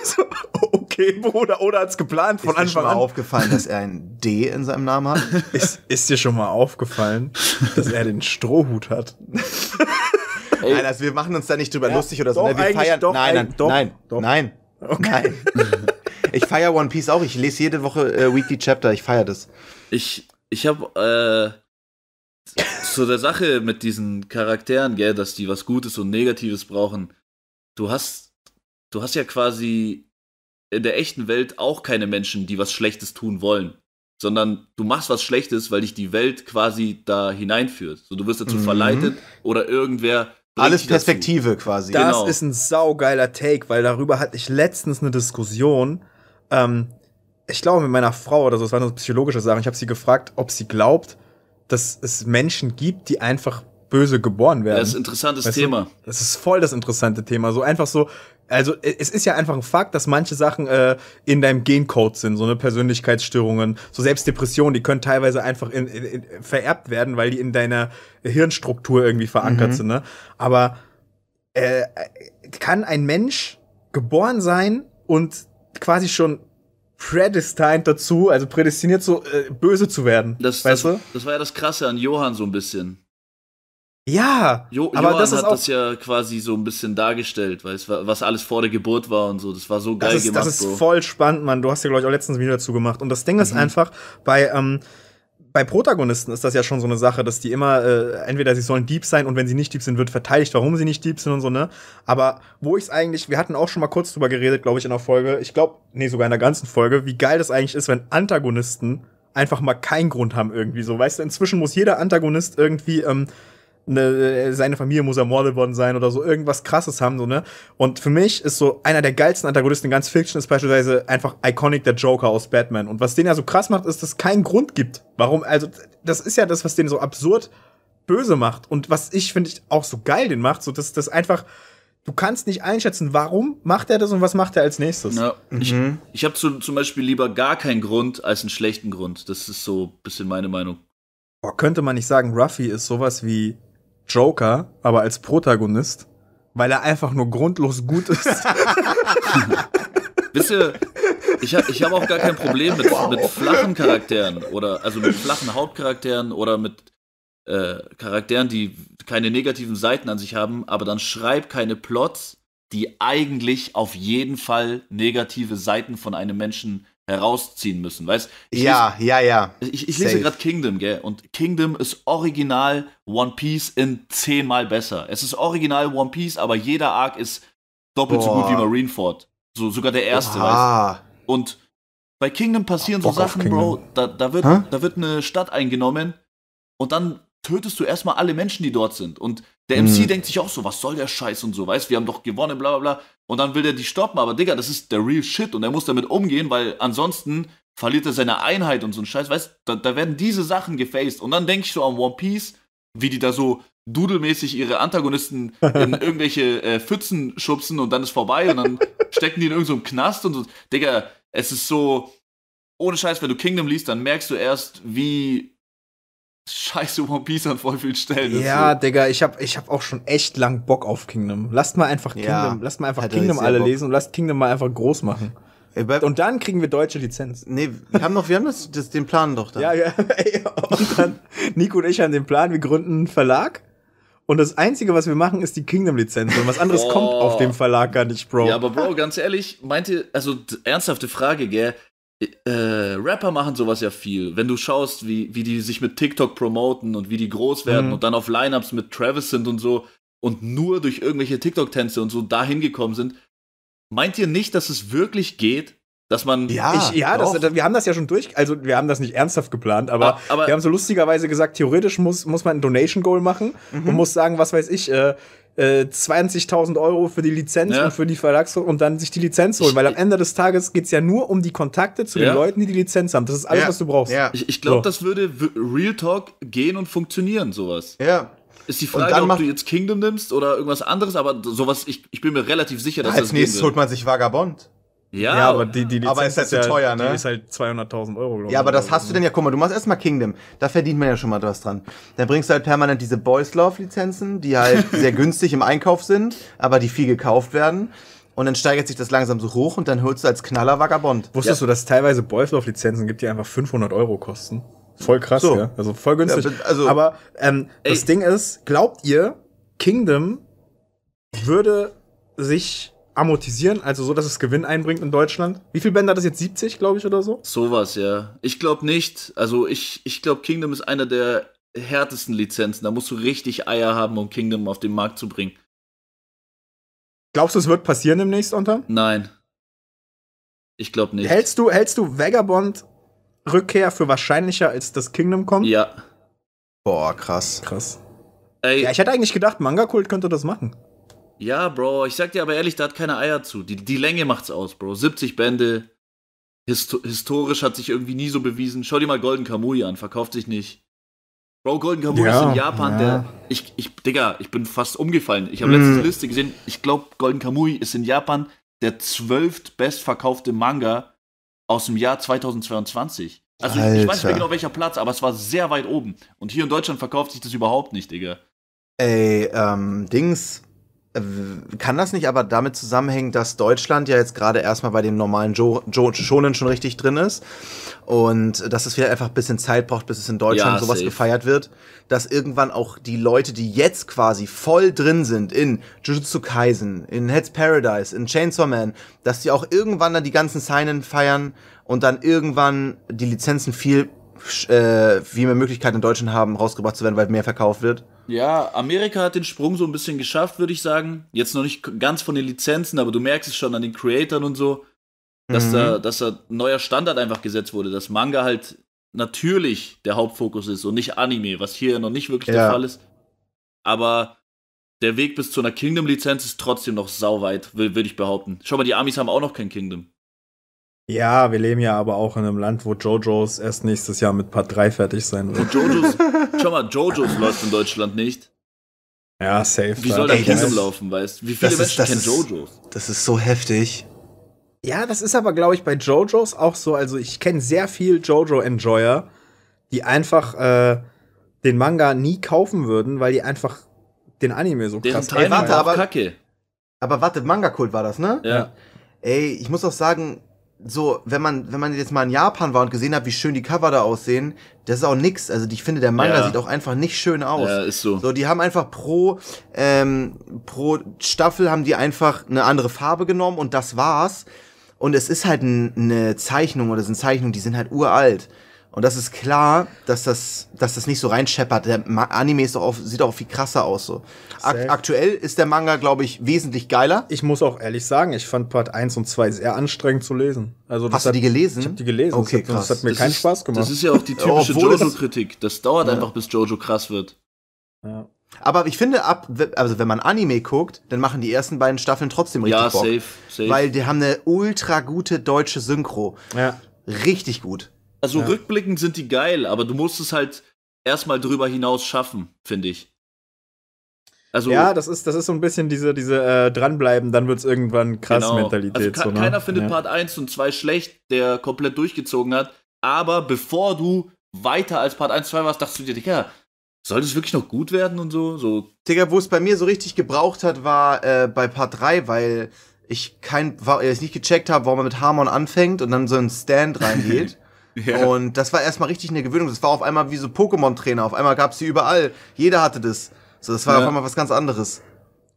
<laughs> okay, Bruder, oder hat's geplant von ist Anfang an. Ist dir schon mal aufgefallen, dass er ein D in seinem Namen hat? <laughs> Ist, ist dir schon mal aufgefallen, dass er den Strohhut hat? <laughs> Ey. Nein, also wir machen uns da nicht drüber ja, lustig oder so. Ne? Wir feiern. Doch, nein, nein, doch, nein, doch. nein. Okay. Nein. <laughs> ich feiere One Piece auch. Ich lese jede Woche äh, Weekly Chapter. Ich feiere das. Ich, ich habe äh, zu der Sache mit diesen Charakteren, gell, dass die was Gutes und Negatives brauchen. Du hast, du hast ja quasi in der echten Welt auch keine Menschen, die was Schlechtes tun wollen, sondern du machst was Schlechtes, weil dich die Welt quasi da hineinführt. So, du wirst dazu mhm. verleitet oder irgendwer alles Perspektive dazu. quasi. Das genau. ist ein saugeiler Take, weil darüber hatte ich letztens eine Diskussion. Ähm, ich glaube, mit meiner Frau oder so, es war eine psychologische Sache. Ich habe sie gefragt, ob sie glaubt, dass es Menschen gibt, die einfach böse geboren werden. Ja, das ist ein interessantes weißt Thema. Du? Das ist voll das interessante Thema. So einfach so, also es ist ja einfach ein Fakt, dass manche Sachen äh, in deinem Gencode sind, so eine Persönlichkeitsstörungen, so Selbstdepressionen, die können teilweise einfach in, in, in, vererbt werden, weil die in deiner Hirnstruktur irgendwie verankert mhm. sind. Ne? Aber äh, kann ein Mensch geboren sein und quasi schon predestined dazu, also prädestiniert so äh, böse zu werden. Das, weißt das, du? das war ja das Krasse an Johann so ein bisschen. Ja, jo aber Johann das hat das ja quasi so ein bisschen dargestellt, weil es war, was alles vor der Geburt war und so. Das war so geil das ist, gemacht. Das ist Bro. voll spannend, Mann. Du hast ja glaube ich auch letztens ein Video dazu gemacht. Und das Ding mhm. ist einfach bei ähm, bei Protagonisten ist das ja schon so eine Sache, dass die immer äh, entweder sie sollen Dieb sein und wenn sie nicht Dieb sind, wird verteidigt, warum sie nicht Dieb sind und so ne. Aber wo ich es eigentlich, wir hatten auch schon mal kurz drüber geredet, glaube ich in der Folge. Ich glaube, nee sogar in der ganzen Folge, wie geil das eigentlich ist, wenn Antagonisten einfach mal keinen Grund haben irgendwie so. Weißt du, inzwischen muss jeder Antagonist irgendwie ähm, eine, äh, seine Familie muss ermordet worden sein oder so irgendwas krasses haben, so, ne? Und für mich ist so einer der geilsten Antagonisten in ganz Fiction ist beispielsweise einfach Iconic der Joker aus Batman. Und was den ja so krass macht, ist, dass es keinen Grund gibt. Warum, also, das ist ja das, was den so absurd böse macht. Und was ich, finde ich, auch so geil den macht, so, dass das einfach, du kannst nicht einschätzen, warum macht er das und was macht er als nächstes. Ja, ich mhm. ich habe zu, zum Beispiel lieber gar keinen Grund als einen schlechten Grund. Das ist so ein bisschen meine Meinung. Boah, könnte man nicht sagen, Ruffy ist sowas wie Joker, aber als Protagonist, weil er einfach nur grundlos gut ist. <laughs> Wisst ihr, ich habe ich hab auch gar kein Problem mit, mit flachen Charakteren oder also mit flachen Hauptcharakteren oder mit äh, Charakteren, die keine negativen Seiten an sich haben, aber dann schreib keine Plots, die eigentlich auf jeden Fall negative Seiten von einem Menschen herausziehen müssen, weißt ich Ja, lese, ja, ja. Ich, ich lese gerade Kingdom, gell? Und Kingdom ist original One Piece in zehnmal besser. Es ist original One Piece, aber jeder Arc ist doppelt Boah. so gut wie Marineford. So, sogar der erste, Oha. weißt Und bei Kingdom passieren Bock so Sachen, Bro. Da, da, wird, da wird eine Stadt eingenommen und dann tötest du erstmal alle Menschen, die dort sind. Und der MC mhm. denkt sich auch so, was soll der Scheiß und so, weißt, wir haben doch gewonnen, bla bla bla. Und dann will der die stoppen, aber Digga, das ist der real shit und er muss damit umgehen, weil ansonsten verliert er seine Einheit und so ein Scheiß, weißt, da, da werden diese Sachen gefaced. Und dann denke ich so an One Piece, wie die da so dudelmäßig ihre Antagonisten in <laughs> irgendwelche äh, Pfützen schubsen und dann ist vorbei und dann <laughs> stecken die in irgendeinem so Knast und so. Digga, es ist so, ohne Scheiß, wenn du Kingdom liest, dann merkst du erst, wie scheiße One Piece an voll vielen Stellen. Ja, so. Digga, ich hab, ich hab auch schon echt lang Bock auf Kingdom. Lasst mal einfach Kingdom, ja, lasst mal einfach Kingdom alle Bock. lesen und lasst Kingdom mal einfach groß machen. und dann kriegen wir deutsche Lizenz. Nee, wir haben noch, wir haben das, das den Plan doch dann. Ja, ja, <laughs> ey, und dann, Nico und ich haben den Plan, wir gründen einen Verlag. Und das Einzige, was wir machen, ist die Kingdom-Lizenz. Und was anderes oh. kommt auf dem Verlag gar nicht, Bro. Ja, aber Bro, ganz ehrlich, meint ihr, also ernsthafte Frage, gell? äh, Rapper machen sowas ja viel. Wenn du schaust, wie, wie die sich mit TikTok promoten und wie die groß werden mhm. und dann auf Lineups mit Travis sind und so und nur durch irgendwelche TikTok-Tänze und so dahin gekommen sind, meint ihr nicht, dass es wirklich geht? Dass man. Ja, ich, ja das, wir haben das ja schon durch. Also, wir haben das nicht ernsthaft geplant, aber, ah, aber wir haben so lustigerweise gesagt, theoretisch muss, muss man ein Donation-Goal machen mhm. und muss sagen, was weiß ich, äh, äh, 20.000 Euro für die Lizenz ja. und für die Verlags und dann sich die Lizenz holen, weil am Ende des Tages geht es ja nur um die Kontakte zu ja. den Leuten, die die Lizenz haben. Das ist alles, was du brauchst. Ja. Ich, ich glaube, so. das würde Real Talk gehen und funktionieren, sowas. Ja, ist die Frage, ob du jetzt Kingdom nimmst oder irgendwas anderes, aber sowas, ich, ich bin mir relativ sicher, dass ja, als das Als nächstes holt man sich Vagabond. Ja, ja, aber die, die Lizenz aber ist halt zu ja, teuer, ne? Die ist halt 200.000 Euro, glaube ich. Ja, aber das hast du denn ja, guck mal, du machst erstmal Kingdom. Da verdient man ja schon mal was dran. Dann bringst du halt permanent diese Boys Love Lizenzen, die halt <laughs> sehr günstig im Einkauf sind, aber die viel gekauft werden. Und dann steigert sich das langsam so hoch und dann holst du als Knaller Vagabond. Wusstest ja. du, dass es teilweise Boys Love Lizenzen gibt, die einfach 500 Euro kosten? Voll krass, so. ja. Also voll günstig. Ja, also, aber ähm, das Ding ist, glaubt ihr, Kingdom würde sich amortisieren, also so, dass es Gewinn einbringt in Deutschland. Wie viele Bänder hat das jetzt? 70, glaube ich, oder so? Sowas, ja. Ich glaube nicht. Also ich, ich glaube, Kingdom ist einer der härtesten Lizenzen. Da musst du richtig Eier haben, um Kingdom auf den Markt zu bringen. Glaubst du, es wird passieren demnächst, Unter? Nein. Ich glaube nicht. Hältst du, hältst du Vagabond Rückkehr für wahrscheinlicher, als das Kingdom kommt? Ja. Boah, krass. Krass. Ey. Ja, ich hätte eigentlich gedacht, Manga-Kult könnte das machen. Ja, Bro, ich sag dir aber ehrlich, da hat keine Eier zu. Die, die Länge macht's aus, Bro. 70 Bände. Histo historisch hat sich irgendwie nie so bewiesen. Schau dir mal Golden Kamui an, verkauft sich nicht. Bro, Golden Kamui ja, ist in Japan ja. der. Ich, ich, Digga, ich bin fast umgefallen. Ich habe mm. letzte Liste gesehen. Ich glaube, Golden Kamui ist in Japan der zwölft bestverkaufte Manga aus dem Jahr 2022. Also Alter. ich, weiß nicht genau welcher Platz, aber es war sehr weit oben. Und hier in Deutschland verkauft sich das überhaupt nicht, Digga. Ey, ähm, Dings, äh, kann das nicht aber damit zusammenhängen, dass Deutschland ja jetzt gerade erstmal bei dem normalen jo jo Schonen schon richtig drin ist und dass es wieder einfach ein bisschen Zeit braucht, bis es in Deutschland ja, sowas safe. gefeiert wird, dass irgendwann auch die Leute, die jetzt quasi voll drin sind in Jujutsu Kaisen, in Heads Paradise, in Chainsaw Man, dass die auch irgendwann dann die ganzen Signen feiern und dann irgendwann die Lizenzen viel, äh, wie mehr Möglichkeiten in Deutschland haben, rausgebracht zu werden, weil mehr verkauft wird? Ja, Amerika hat den Sprung so ein bisschen geschafft, würde ich sagen. Jetzt noch nicht ganz von den Lizenzen, aber du merkst es schon an den Creatoren und so, dass, mhm. da, dass da ein neuer Standard einfach gesetzt wurde, dass Manga halt natürlich der Hauptfokus ist und nicht Anime, was hier noch nicht wirklich ja. der Fall ist. Aber der Weg bis zu einer Kingdom-Lizenz ist trotzdem noch sauweit, würde ich behaupten. Schau mal, die Amis haben auch noch kein Kingdom. Ja, wir leben ja aber auch in einem Land, wo JoJo's erst nächstes Jahr mit Part 3 fertig sein wird. Wo JoJo's, <laughs> schau mal, JoJo's läuft in Deutschland nicht. Ja, safe. Wie soll Ey, das Kino laufen, weißt du? Wie viele das Menschen ist, kennen JoJo's? Das ist so heftig. Ja, das ist aber, glaube ich, bei JoJo's auch so. Also, ich kenne sehr viel JoJo-Enjoyer, die einfach äh, den Manga nie kaufen würden, weil die einfach den Anime so den krass Teil Ey, warte, aber, Kacke. Aber warte, Manga-Kult war das, ne? Ja. Ey, ich muss auch sagen, so, wenn man, wenn man jetzt mal in Japan war und gesehen hat, wie schön die Cover da aussehen, das ist auch nix. Also ich finde, der Manga ja. sieht auch einfach nicht schön aus. Ja, ist so. So, die haben einfach pro, ähm, pro Staffel haben die einfach eine andere Farbe genommen und das war's. Und es ist halt eine Zeichnung oder es sind Zeichnungen, die sind halt uralt. Und das ist klar, dass das, dass das nicht so reinscheppert. Der Anime ist auch auf, sieht auch viel krasser aus. So. Ak aktuell ist der Manga, glaube ich, wesentlich geiler. Ich muss auch ehrlich sagen, ich fand Part 1 und 2 sehr anstrengend zu lesen. Also, das Hast hat, du die gelesen? Ich habe die gelesen. Okay, das hat, krass. das hat mir das keinen ist, Spaß gemacht. Das ist ja auch die typische Jojo-Kritik. Das dauert ja. einfach, bis Jojo krass wird. Ja. Aber ich finde, ab, also wenn man Anime guckt, dann machen die ersten beiden Staffeln trotzdem richtig ja, Bock. Safe, safe. Weil die haben eine ultra gute deutsche Synchro. Ja. Richtig gut. Also ja. rückblickend sind die geil, aber du musst es halt erstmal drüber hinaus schaffen, finde ich. Also, ja, das ist, das ist so ein bisschen diese, diese äh, dranbleiben, dann wird es irgendwann krass genau. Also Mentalität. Also, so, ne? Keiner findet ja. Part 1 und 2 schlecht, der komplett durchgezogen hat, aber bevor du weiter als Part 1, 2 warst, dachtest du dir, Digga, soll das wirklich noch gut werden und so? so. Digga, wo es bei mir so richtig gebraucht hat, war äh, bei Part 3, weil ich kein, war, äh, ich nicht gecheckt habe, warum man mit Harmon anfängt und dann so ein Stand reingeht. <laughs> Yeah. Und das war erstmal richtig eine Gewöhnung. Das war auf einmal wie so Pokémon-Trainer. Auf einmal gab es sie überall. Jeder hatte das. So, das war ja. auf einmal was ganz anderes.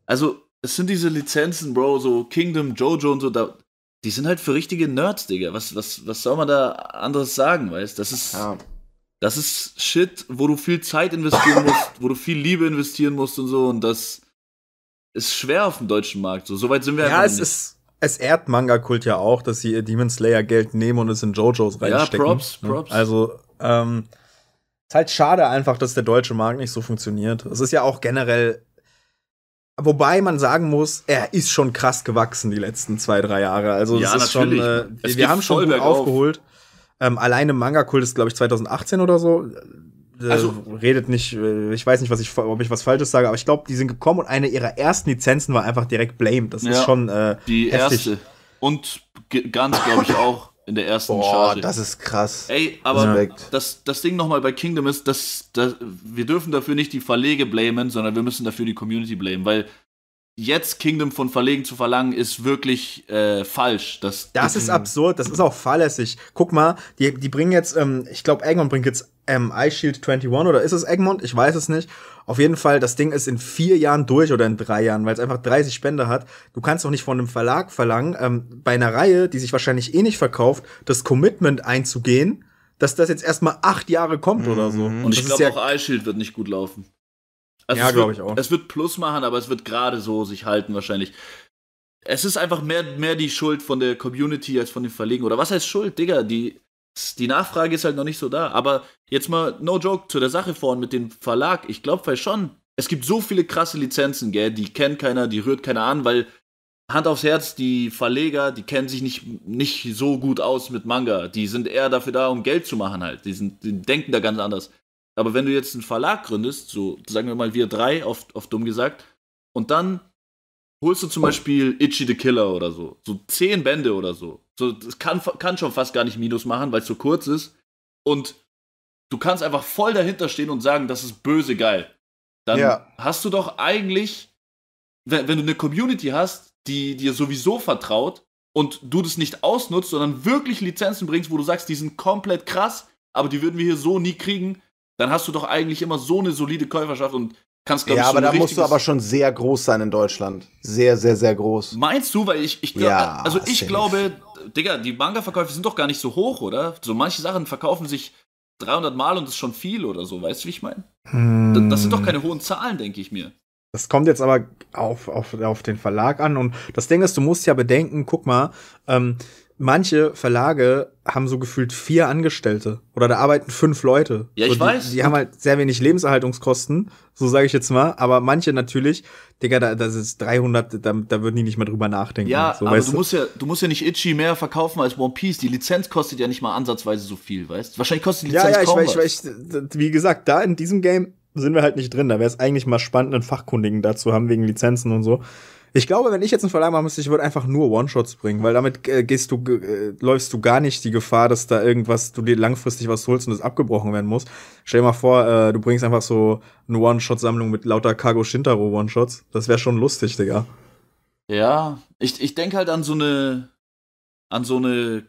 Also, es sind diese Lizenzen, Bro, so Kingdom, Jojo und so, da, die sind halt für richtige Nerds, Digga. Was, was, was soll man da anderes sagen, weißt Das ist. Ja. Das ist Shit, wo du viel Zeit investieren <laughs> musst, wo du viel Liebe investieren musst und so. Und das ist schwer auf dem deutschen Markt. So, so weit sind wir ja, einfach es nicht. Ist es ehrt Manga-Kult ja auch, dass sie ihr Demon Slayer Geld nehmen und es in JoJo's reinstecken. Ja, Props, ne? Props. Also, ähm, ist halt schade einfach, dass der deutsche Markt nicht so funktioniert. Es ist ja auch generell, wobei man sagen muss, er ist schon krass gewachsen die letzten zwei, drei Jahre. Also, ja, es ist schon, äh, wir haben schon gut aufgeholt. Ähm, alleine Manga-Kult ist, glaube ich, 2018 oder so äh, also, redet nicht, äh, ich weiß nicht, was ich, ob ich was Falsches sage, aber ich glaube, die sind gekommen und eine ihrer ersten Lizenzen war einfach direkt Blame. Das ja, ist schon äh, die heftig. erste. Und ganz, glaube ich, auch in der ersten Boah, Charge. das ist krass. Ey, aber das, das Ding nochmal bei Kingdom ist, dass, dass wir dürfen dafür nicht die Verlege blamen, sondern wir müssen dafür die Community blamen, weil jetzt Kingdom von Verlegen zu verlangen, ist wirklich äh, falsch. Das, das ist absurd, das ist auch fahrlässig. Guck mal, die, die bringen jetzt, ähm, ich glaube, Egmont bringt jetzt ähm, Ice 21 oder ist es Egmont? Ich weiß es nicht. Auf jeden Fall, das Ding ist in vier Jahren durch oder in drei Jahren, weil es einfach 30 Spender hat. Du kannst doch nicht von einem Verlag verlangen, ähm, bei einer Reihe, die sich wahrscheinlich eh nicht verkauft, das Commitment einzugehen, dass das jetzt erstmal acht Jahre kommt mhm. oder so. Mhm. Und ich glaube ja auch Ice wird nicht gut laufen. Also ja, glaube ich auch. Es wird Plus machen, aber es wird gerade so sich halten wahrscheinlich. Es ist einfach mehr, mehr die Schuld von der Community als von den Verlegen. Oder was heißt Schuld, Digga? Die, die Nachfrage ist halt noch nicht so da. Aber jetzt mal, no joke, zu der Sache vorhin mit dem Verlag. Ich glaube vielleicht schon, es gibt so viele krasse Lizenzen, gell? Die kennt keiner, die rührt keiner an, weil Hand aufs Herz, die Verleger, die kennen sich nicht, nicht so gut aus mit Manga. Die sind eher dafür da, um Geld zu machen halt. Die, sind, die denken da ganz anders. Aber wenn du jetzt einen Verlag gründest, so sagen wir mal wir drei, oft, oft dumm gesagt, und dann holst du zum Beispiel Itchy the Killer oder so, so zehn Bände oder so. So, das kann, kann schon fast gar nicht Minus machen, weil es so kurz ist. Und du kannst einfach voll dahinter stehen und sagen, das ist böse geil. Dann ja. hast du doch eigentlich, wenn, wenn du eine Community hast, die dir sowieso vertraut und du das nicht ausnutzt, sondern wirklich Lizenzen bringst, wo du sagst, die sind komplett krass, aber die würden wir hier so nie kriegen, dann hast du doch eigentlich immer so eine solide Käuferschaft und kannst, glaube ja, ich, so aber da musst du aber schon sehr groß sein in Deutschland. Sehr, sehr, sehr groß. Meinst du? Weil ich, ich, glaub, ja, also ich safe. glaube, Digga, die Manga-Verkäufe sind doch gar nicht so hoch, oder? So manche Sachen verkaufen sich 300 Mal und das ist schon viel oder so, weißt du, wie ich meine? Hm. Das, das sind doch hm. keine hohen Zahlen, denke ich mir. Das kommt jetzt aber auf, auf, auf den Verlag an. Und das Ding ist, du musst ja bedenken, guck mal, ähm, manche Verlage haben so gefühlt vier Angestellte oder da arbeiten fünf Leute. Ja, ich so, die, weiß. Die haben halt sehr wenig Lebenserhaltungskosten, so sage ich jetzt mal. Aber manche natürlich, Digga, da, das ist 300, da, da würden die nicht mehr drüber nachdenken. Ja, so, aber du, musst ja, du musst ja nicht Itchy mehr verkaufen als One Piece. Die Lizenz kostet ja nicht mal ansatzweise so viel, weißt Wahrscheinlich kostet die Lizenz ja, ja, kaum ich, weiß, was. Ich, ich, wie gesagt, da in diesem Game sind wir halt nicht drin. Da wäre es eigentlich mal spannend, einen Fachkundigen dazu haben wegen Lizenzen und so. Ich glaube, wenn ich jetzt einen Verlag machen müsste, ich würde einfach nur One-Shots bringen, weil damit äh, gehst du, äh, läufst du gar nicht die Gefahr, dass da irgendwas, du dir langfristig was holst und es abgebrochen werden muss. Stell dir mal vor, äh, du bringst einfach so eine One-Shot-Sammlung mit lauter Cargo Shintaro One-Shots. Das wäre schon lustig, Digga. Ja, ich, ich denke halt an so eine, an so eine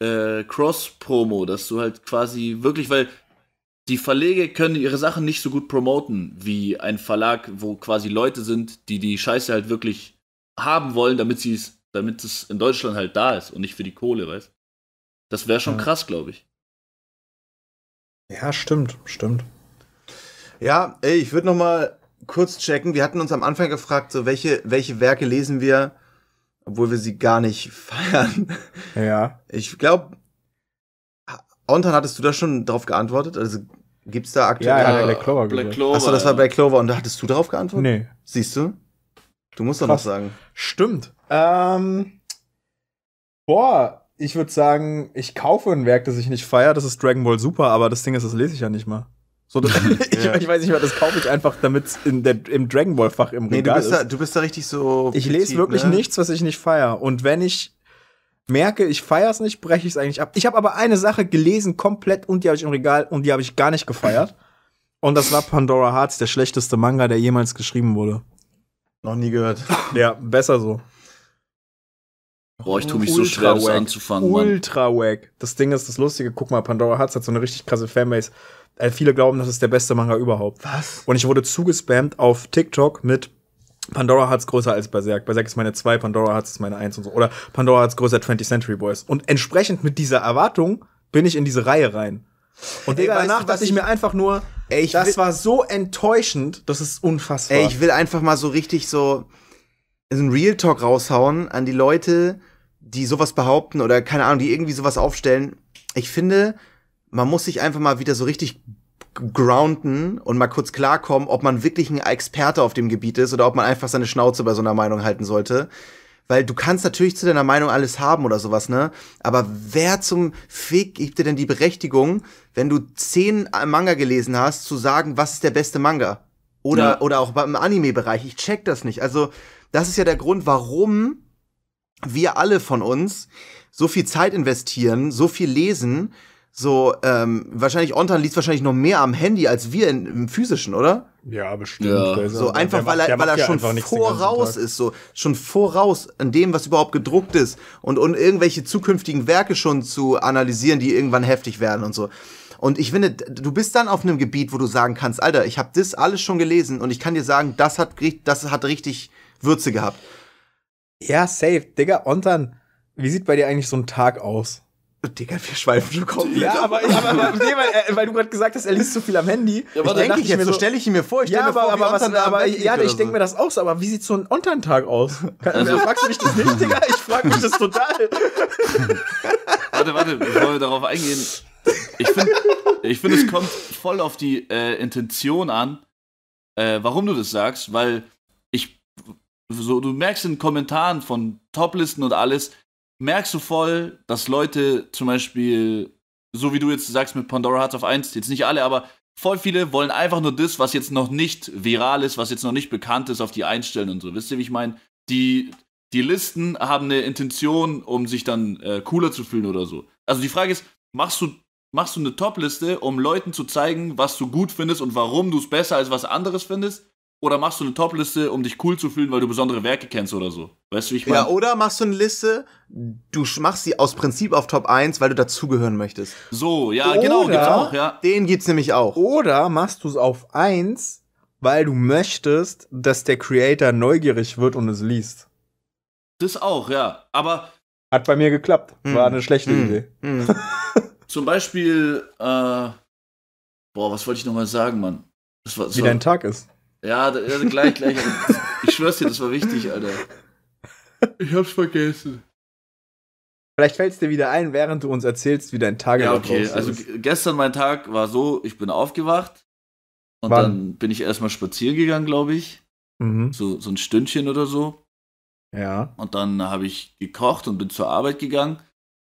äh, Cross-Promo, dass du halt quasi wirklich, weil die Verlege können ihre Sachen nicht so gut promoten wie ein Verlag, wo quasi Leute sind, die die Scheiße halt wirklich haben wollen, damit sie es, damit es in Deutschland halt da ist und nicht für die Kohle, weißt? Das wäre schon ja. krass, glaube ich. Ja, stimmt, stimmt. Ja, ey, ich würde noch mal kurz checken. Wir hatten uns am Anfang gefragt, so welche welche Werke lesen wir, obwohl wir sie gar nicht <laughs> feiern. Ja. Ich glaube, Ontan, hattest du da schon drauf geantwortet? Also gibt es da aktuell. Ja, ja, Black Clover. Black Clover. Achso, das war Black Clover. Und da hattest du drauf geantwortet? Nee. Siehst du? Du musst doch noch sagen. Stimmt. Ähm, boah, ich würde sagen, ich kaufe ein Werk, das ich nicht feiere. Das ist Dragon Ball Super, aber das Ding ist, das lese ich ja nicht mal. So, das, <laughs> <laughs> ja. ich, weiß nicht mehr, das kaufe ich einfach, damit es im Dragon Ball Fach im Regal nee, du bist ist. Da, du bist da richtig so. Ich lese wirklich ne? nichts, was ich nicht feiere. Und wenn ich merke, ich feiere es nicht, breche ich es eigentlich ab. Ich habe aber eine Sache gelesen komplett und die habe ich im Regal und die habe ich gar nicht gefeiert. Und das war Pandora Hearts, der schlechteste Manga, der jemals geschrieben wurde. Noch nie gehört. <laughs> ja, besser so. Boah, ich tue mich Ultra so schwer, das wack. anzufangen. Ultra wack. Das Ding ist, das Lustige, guck mal, Pandora Hearts hat so eine richtig krasse Fanbase. Äh, viele glauben, das ist der beste Manga überhaupt. Was? Und ich wurde zugespammt auf TikTok mit Pandora Hearts größer als Berserk. Berserk ist meine 2, Pandora Hearts ist meine 1 und so. Oder Pandora Hearts größer als 20th Century Boys. Und entsprechend mit dieser Erwartung bin ich in diese Reihe rein. Und ey, danach dachte ich, mir einfach nur, ey, das will, war so enttäuschend, das ist unfassbar. Ey, ich will einfach mal so richtig so, so ein Real Talk raushauen an die Leute, die sowas behaupten oder keine Ahnung, die irgendwie sowas aufstellen. Ich finde, man muss sich einfach mal wieder so richtig grounden und mal kurz klarkommen, ob man wirklich ein Experte auf dem Gebiet ist oder ob man einfach seine Schnauze bei so einer Meinung halten sollte. Weil du kannst natürlich zu deiner Meinung alles haben oder sowas, ne? Aber wer zum Fick gibt dir denn die Berechtigung, wenn du zehn Manga gelesen hast, zu sagen, was ist der beste Manga? Oder, ja. oder auch im Anime-Bereich. Ich check das nicht. Also, das ist ja der Grund, warum wir alle von uns so viel Zeit investieren, so viel lesen so, ähm, wahrscheinlich Ontan liest wahrscheinlich noch mehr am Handy als wir in, im physischen, oder? Ja, bestimmt. Ja. So ja, einfach, weil er, weil er ja schon voraus ist, so schon voraus an dem, was überhaupt gedruckt ist und, und irgendwelche zukünftigen Werke schon zu analysieren, die irgendwann heftig werden und so. Und ich finde, du bist dann auf einem Gebiet, wo du sagen kannst, Alter, ich habe das alles schon gelesen und ich kann dir sagen, das hat, das hat richtig Würze gehabt. Ja, safe. Digga, Ontan, wie sieht bei dir eigentlich so ein Tag aus? Digga, wir schweifen schon komplett. Ja, aber, aber, aber nee, weil, äh, weil, du gerade gesagt hast, er liest zu viel am Handy. Ja, aber ich denke ich, ich mir so, stelle ich ihn mir vor. Ich ja, aber, vor, aber, was, aber ja, ich denke mir das auch so. Aber wie sieht so ein Ontern-Tag aus? Also, fragst du mich das nicht, Digga? Ich frage mich das total. <laughs> warte, warte, bevor wir darauf eingehen. Ich finde, ich find, es kommt voll auf die äh, Intention an, äh, warum du das sagst, weil ich, so, du merkst in Kommentaren von Toplisten und alles, merkst du voll, dass Leute zum Beispiel, so wie du jetzt sagst mit Pandora Hearts of 1, jetzt nicht alle, aber voll viele wollen einfach nur das, was jetzt noch nicht viral ist, was jetzt noch nicht bekannt ist, auf die einstellen und so. Wisst ihr, wie ich meine? Die, die Listen haben eine Intention, um sich dann äh, cooler zu fühlen oder so. Also die Frage ist, machst du, machst du eine Top-Liste, um Leuten zu zeigen, was du gut findest und warum du es besser als was anderes findest? oder machst du eine Top-Liste, um dich cool zu fühlen, weil du besondere Werke kennst oder so. Weißt du, wie ich meine? Ja, oder machst du eine Liste, du machst sie aus Prinzip auf Top 1, weil du dazugehören möchtest. So, ja, genau, oder, genau, gibt's auch, ja. Den gibt's nämlich auch. Oder machst du es auf 1, weil du möchtest, dass der Creator neugierig wird und es liest. Das auch, ja. Aber. Hat bei mir geklappt. Hm. War eine schlechte hm. Idee. Hm. <laughs> Zum Beispiel, äh, boah, was wollte ich nochmal sagen, Mann? Das war, das wie war, dein Tag ist. Ja, also gleich, gleich. ich schwör's dir, das war wichtig, Alter. Ich hab's vergessen. Vielleicht fällt's dir wieder ein, während du uns erzählst, wie dein Tag ja, okay. ist. Also gestern mein Tag war so, ich bin aufgewacht und Wann? dann bin ich erstmal spazieren gegangen, glaube ich. Mhm. So, so ein Stündchen oder so. Ja. Und dann habe ich gekocht und bin zur Arbeit gegangen.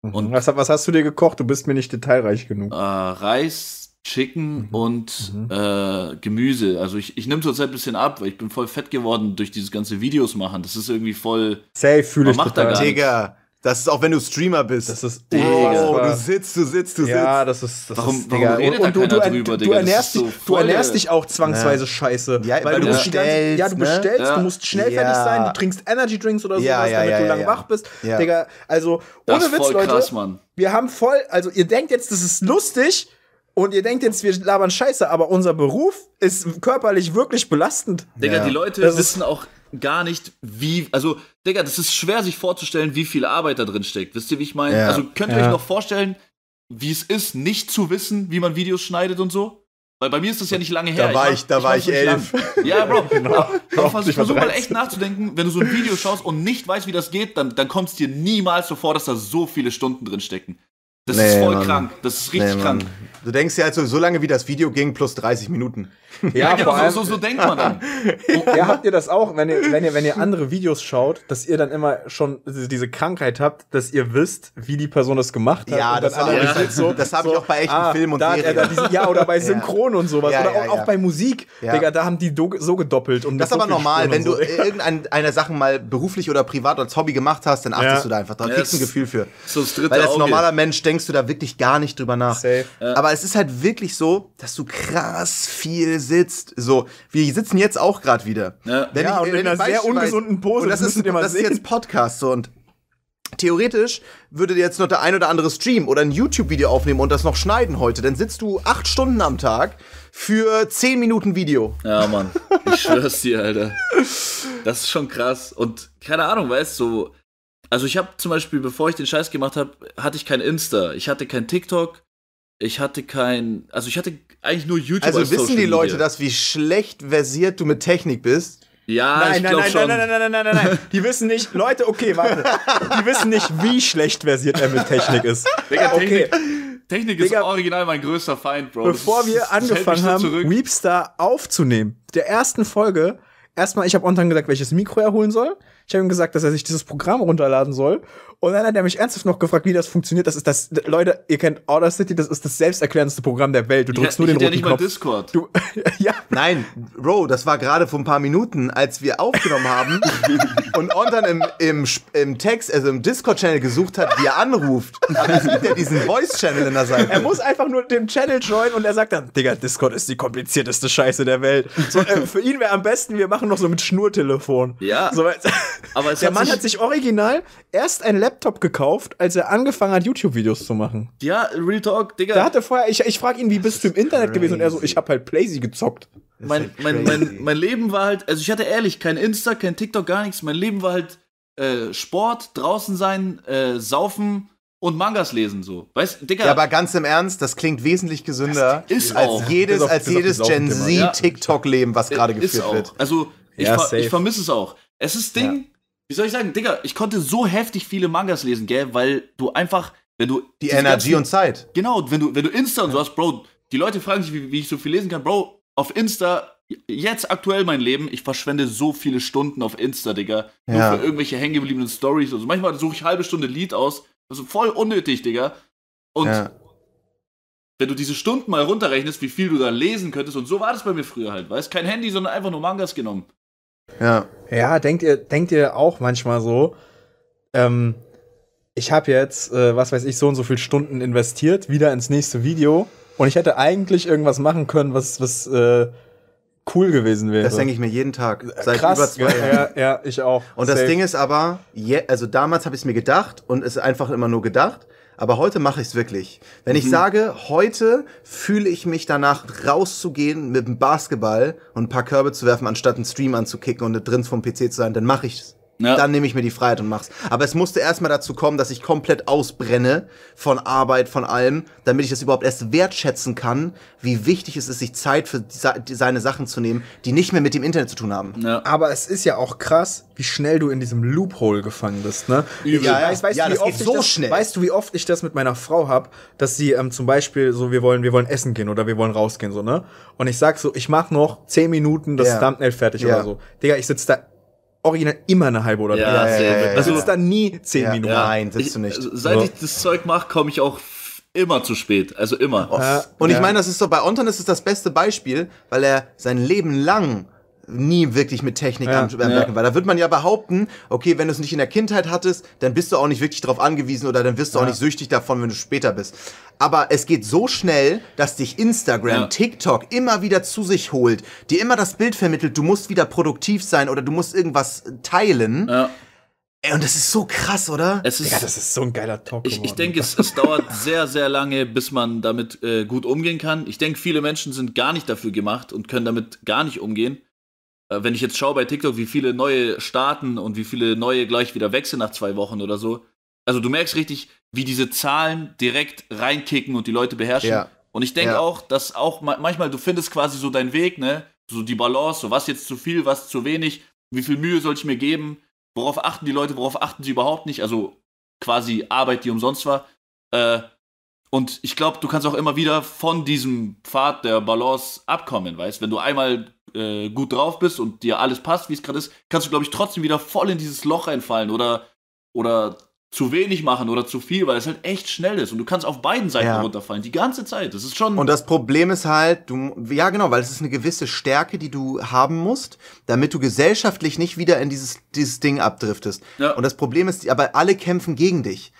Mhm. Und was, was, hast du dir gekocht? Du bist mir nicht detailreich genug. Äh, Reis, Chicken mhm. und mhm. Äh, Gemüse. Also ich, ich nehme zurzeit ein bisschen ab, weil ich bin voll fett geworden durch dieses ganze Videos machen. Das ist irgendwie voll. Safe fühle ich macht Da Digga, das ist auch wenn du Streamer bist. Das ist Digga. Oh, du sitzt, du sitzt, du sitzt. Ja, das ist. Das warum, ist warum redet und, da und du, drüber, du, Digga, ernährst dich, so du ernährst dich auch zwangsweise ja. scheiße. Ja, weil, weil du ja. bestellst. ja, du ne? bestellst, ne? du musst schnell fertig sein, du trinkst Energy Drinks oder sowas, damit du lang wach bist. Ja. Digga, also ohne Witz, Leute. Krass, wir haben voll, also ihr denkt jetzt, das ist lustig und ihr denkt jetzt, wir labern Scheiße, aber unser Beruf ist körperlich wirklich belastend. Digga, ja. die Leute das wissen auch gar nicht, wie. Also, Digga, das ist schwer, sich vorzustellen, wie viel Arbeit da drin steckt. Wisst ihr, wie ich meine? Ja. Also, könnt ihr ja. euch noch vorstellen, wie es ist, nicht zu wissen, wie man Videos schneidet und so? Weil bei mir ist das ja nicht lange her. Da war ich, ich da war ich, elf. Ja, Bro. <laughs> genau. Bro ich versuche mal echt nachzudenken, wenn du so ein Video schaust und nicht weißt, wie das geht, dann, dann kommt dir niemals so vor, dass da so viele Stunden drin stecken. Das nee, ist voll Mann. krank. Das ist richtig nee, krank. Du denkst ja also so lange, wie das Video ging, plus 30 Minuten. Ja, ja vor allem, so, so, denkt man dann. <laughs> ja, habt ihr das auch, wenn ihr, wenn, ihr, wenn ihr andere Videos schaut, dass ihr dann immer schon diese Krankheit habt, dass ihr wisst, wie die Person das gemacht hat? Ja, das, ja. So, <laughs> das habe ich auch bei echten ah, Filmen und da, Serien. Da, diese, ja, oder bei <laughs> Synchron und sowas. oder auch, auch, bei Musik. Ja. Digga, da haben die do, so gedoppelt. Und das ist aber normal. Wenn du so. irgendeine Sachen mal beruflich oder privat als Hobby gemacht hast, dann achtest du da einfach drauf. Ja, kriegst ein Gefühl für. So das dritte Weil als normaler Mensch denkst du da wirklich gar nicht drüber nach. Aber es ist halt wirklich so, dass du krass viel sitzt. So, wir sitzen jetzt auch gerade wieder. Ja, ne? Wenn ja ich, und in, in einer sehr ungesunden Pose. Und das, das ist, das, das ist jetzt Podcast so und theoretisch würde jetzt noch der ein oder andere Stream oder ein YouTube-Video aufnehmen und das noch schneiden heute, dann sitzt du acht Stunden am Tag für zehn Minuten Video. Ja, Mann. Ich schwör's dir, Alter. Das ist schon krass. Und keine Ahnung, weißt du, so, also ich habe zum Beispiel, bevor ich den Scheiß gemacht habe, hatte ich kein Insta, ich hatte kein TikTok, ich hatte kein, also ich hatte eigentlich nur YouTube. Also als wissen Social die Leute Media. das, wie schlecht versiert du mit Technik bist? Ja, nein, ich nein, nein, schon. nein, nein, nein, nein, nein, nein. nein, Die wissen nicht, Leute, okay, warte. Die wissen nicht, wie schlecht versiert er mit Technik ist. Digga, Technik, okay. Technik ist Digga, original mein größter Feind, Bro. Bevor wir angefangen haben, Weepstar aufzunehmen, der ersten Folge, erstmal, ich habe Ontan gesagt, welches Mikro er holen soll. Ich habe ihm gesagt, dass er sich dieses Programm runterladen soll. Und dann hat er mich ernsthaft noch gefragt, wie das funktioniert. Das ist das, Leute, ihr kennt Order City, das ist das selbsterklärendste Programm der Welt. Du drückst ja, nur den roten ja nicht Knopf. Mal Discord. Du, <laughs> ja. Nein, Bro, das war gerade vor ein paar Minuten, als wir aufgenommen haben <laughs> und On dann im, im, im Text, also im Discord-Channel gesucht hat, wie er anruft. Aber es gibt ja diesen Voice-Channel in der Seite. Er muss einfach nur dem Channel joinen und er sagt dann, Digga, Discord ist die komplizierteste Scheiße der Welt. So, äh, für ihn wäre am besten, wir machen noch so mit Schnurtelefon. Ja. So, aber Der Mann hat sich original erst einen Laptop gekauft, als er angefangen hat, YouTube-Videos zu machen. Ja, Real Talk, Digga. Da hatte vorher, ich, ich frage ihn, wie bist du im Internet crazy. gewesen? Und er so, ich habe halt Plazy gezockt. Halt mein, mein, mein, mein Leben war halt, also ich hatte ehrlich kein Insta, kein TikTok, gar nichts. Mein Leben war halt äh, Sport, draußen sein, äh, saufen, und Mangas lesen so. Weißt, Digga. Ja, aber ganz im Ernst, das klingt wesentlich gesünder als auch. jedes, als jedes Gen Z TikTok Leben, was gerade geführt wird. Also ich, ja, ver ich vermisse es auch. Es ist Ding, ja wie soll ich sagen, Digga, ich konnte so heftig viele Mangas lesen, gell, weil du einfach, wenn du. Die Energie und Zeit. Genau, wenn du, wenn du Insta und ja. so hast, Bro, die Leute fragen sich, wie, wie ich so viel lesen kann. Bro, auf Insta, jetzt aktuell mein Leben, ich verschwende so viele Stunden auf Insta, Digga. Ja. Nur für irgendwelche hängengebliebenen Stories und so. Manchmal suche ich halbe Stunde Lied aus. Also voll unnötig, Digga. Und ja. wenn du diese Stunden mal runterrechnest, wie viel du da lesen könntest, und so war das bei mir früher halt, weißt Kein Handy, sondern einfach nur Mangas genommen. Ja. Ja, denkt ihr, denkt ihr auch manchmal so, ähm, ich habe jetzt, äh, was weiß ich, so und so viele Stunden investiert, wieder ins nächste Video und ich hätte eigentlich irgendwas machen können, was, was äh, cool gewesen wäre. Das denke ich mir jeden Tag. Äh, seit Krass, über zwei Jahren. Ja, ja, ich auch. Und Safe. das Ding ist aber, je, also damals habe ich es mir gedacht und es ist einfach immer nur gedacht aber heute mache ich es wirklich. Wenn mhm. ich sage, heute fühle ich mich danach rauszugehen mit dem Basketball und ein paar Körbe zu werfen, anstatt einen Stream anzukicken und drin vom PC zu sein, dann mache ich es. Ja. Dann nehme ich mir die Freiheit und mach's. Aber es musste erstmal dazu kommen, dass ich komplett ausbrenne von Arbeit, von allem, damit ich das überhaupt erst wertschätzen kann, wie wichtig es ist, sich Zeit für seine Sachen zu nehmen, die nicht mehr mit dem Internet zu tun haben. Ja. Aber es ist ja auch krass, wie schnell du in diesem Loophole gefangen bist, ne? Ja, weißt, weißt, ja, wie oft so schnell. Weißt du, wie oft ich das mit meiner Frau hab, dass sie ähm, zum Beispiel so, wir wollen, wir wollen essen gehen oder wir wollen rausgehen, so, ne? Und ich sag so, ich mach noch zehn Minuten das ja. Thumbnail fertig oder so. Digga, ich sitze da original immer eine halbe oder ja, drei. Ja, ja, also ja, da nie zehn ja, Minuten. Nein, sitzt du nicht. Äh, seit ja. ich das Zeug mache, komme ich auch immer zu spät. Also immer. Ja, und ich meine, das ist doch bei Anton ist es das beste Beispiel, weil er sein Leben lang nie wirklich mit Technik ja, am ja. weil da wird man ja behaupten, okay, wenn du es nicht in der Kindheit hattest, dann bist du auch nicht wirklich darauf angewiesen oder dann wirst du ja. auch nicht süchtig davon, wenn du später bist. Aber es geht so schnell, dass dich Instagram, TikTok immer wieder zu sich holt, dir immer das Bild vermittelt, du musst wieder produktiv sein oder du musst irgendwas teilen. Ja. Ey, und das ist so krass, oder? Es ist, Digga, das ist so ein geiler Talk. Ich, ich denke, es, es dauert sehr, sehr lange, bis man damit äh, gut umgehen kann. Ich denke, viele Menschen sind gar nicht dafür gemacht und können damit gar nicht umgehen. Äh, wenn ich jetzt schaue bei TikTok, wie viele neue starten und wie viele neue gleich wieder wechseln nach zwei Wochen oder so. Also du merkst richtig, wie diese Zahlen direkt reinkicken und die Leute beherrschen. Ja. Und ich denke ja. auch, dass auch manchmal, du findest quasi so deinen Weg, ne? So die Balance, so was jetzt zu viel, was zu wenig, wie viel Mühe soll ich mir geben, worauf achten die Leute, worauf achten sie überhaupt nicht. Also quasi Arbeit, die umsonst war. Äh, und ich glaube, du kannst auch immer wieder von diesem Pfad der Balance abkommen, weißt? Wenn du einmal äh, gut drauf bist und dir alles passt, wie es gerade ist, kannst du, glaube ich, trotzdem wieder voll in dieses Loch einfallen oder, oder zu wenig machen oder zu viel, weil es halt echt schnell ist und du kannst auf beiden Seiten ja. runterfallen, die ganze Zeit. Das ist schon. Und das Problem ist halt, du, ja genau, weil es ist eine gewisse Stärke, die du haben musst, damit du gesellschaftlich nicht wieder in dieses, dieses Ding abdriftest. Ja. Und das Problem ist, aber alle kämpfen gegen dich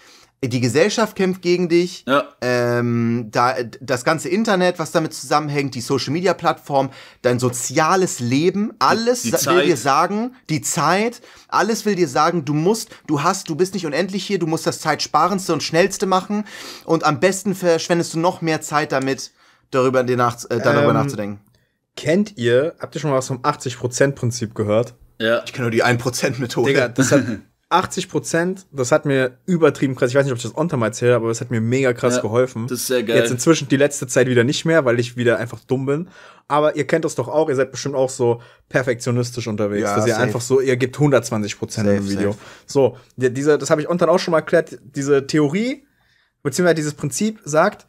die Gesellschaft kämpft gegen dich, ja. ähm, da, das ganze Internet, was damit zusammenhängt, die Social-Media-Plattform, dein soziales Leben, alles die, die will dir sagen, die Zeit, alles will dir sagen, du musst, du hast, du bist nicht unendlich hier, du musst das zeitsparendste und schnellste machen und am besten verschwendest du noch mehr Zeit damit, darüber, dir nach, äh, darüber ähm, nachzudenken. Kennt ihr, habt ihr schon mal was vom 80%-Prinzip gehört? Ja. Ich kenne nur die 1%-Methode. Digga, das hat <laughs> 80 Prozent, das hat mir übertrieben krass, ich weiß nicht, ob ich das on time erzähle, aber es hat mir mega krass ja, geholfen. Das ist sehr geil. Jetzt inzwischen die letzte Zeit wieder nicht mehr, weil ich wieder einfach dumm bin. Aber ihr kennt das doch auch, ihr seid bestimmt auch so perfektionistisch unterwegs, ja, dass ihr einfach so, ihr gebt 120 Prozent im Video. Safe. So, diese, das habe ich on auch schon mal erklärt, diese Theorie, beziehungsweise dieses Prinzip sagt,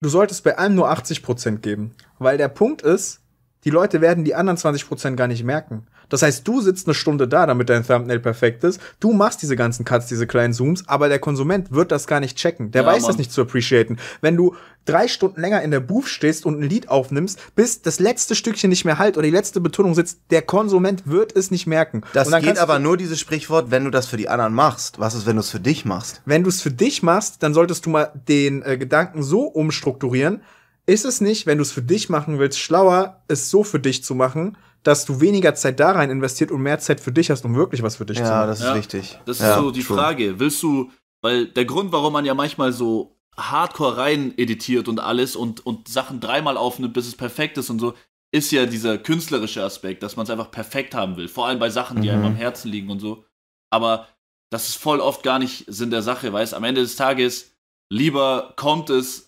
du solltest bei allem nur 80 Prozent geben. Weil der Punkt ist, die Leute werden die anderen 20 Prozent gar nicht merken. Das heißt, du sitzt eine Stunde da, damit dein Thumbnail perfekt ist. Du machst diese ganzen Cuts, diese kleinen Zooms, aber der Konsument wird das gar nicht checken. Der ja, weiß Mann. das nicht zu appreciaten. Wenn du drei Stunden länger in der Booth stehst und ein Lied aufnimmst, bis das letzte Stückchen nicht mehr halt oder die letzte Betonung sitzt, der Konsument wird es nicht merken. Das geht aber nur dieses Sprichwort, wenn du das für die anderen machst. Was ist, wenn du es für dich machst? Wenn du es für dich machst, dann solltest du mal den äh, Gedanken so umstrukturieren. Ist es nicht, wenn du es für dich machen willst, schlauer, es so für dich zu machen, dass du weniger Zeit da rein investiert und mehr Zeit für dich hast, um wirklich was für dich ja, zu machen. ja, das ist richtig. Das ist ja, so die true. Frage. Willst du, weil der Grund, warum man ja manchmal so hardcore rein editiert und alles und, und Sachen dreimal aufnimmt, bis es perfekt ist und so, ist ja dieser künstlerische Aspekt, dass man es einfach perfekt haben will. Vor allem bei Sachen, die mhm. einem am Herzen liegen und so. Aber das ist voll oft gar nicht Sinn der Sache, weißt Am Ende des Tages, lieber kommt es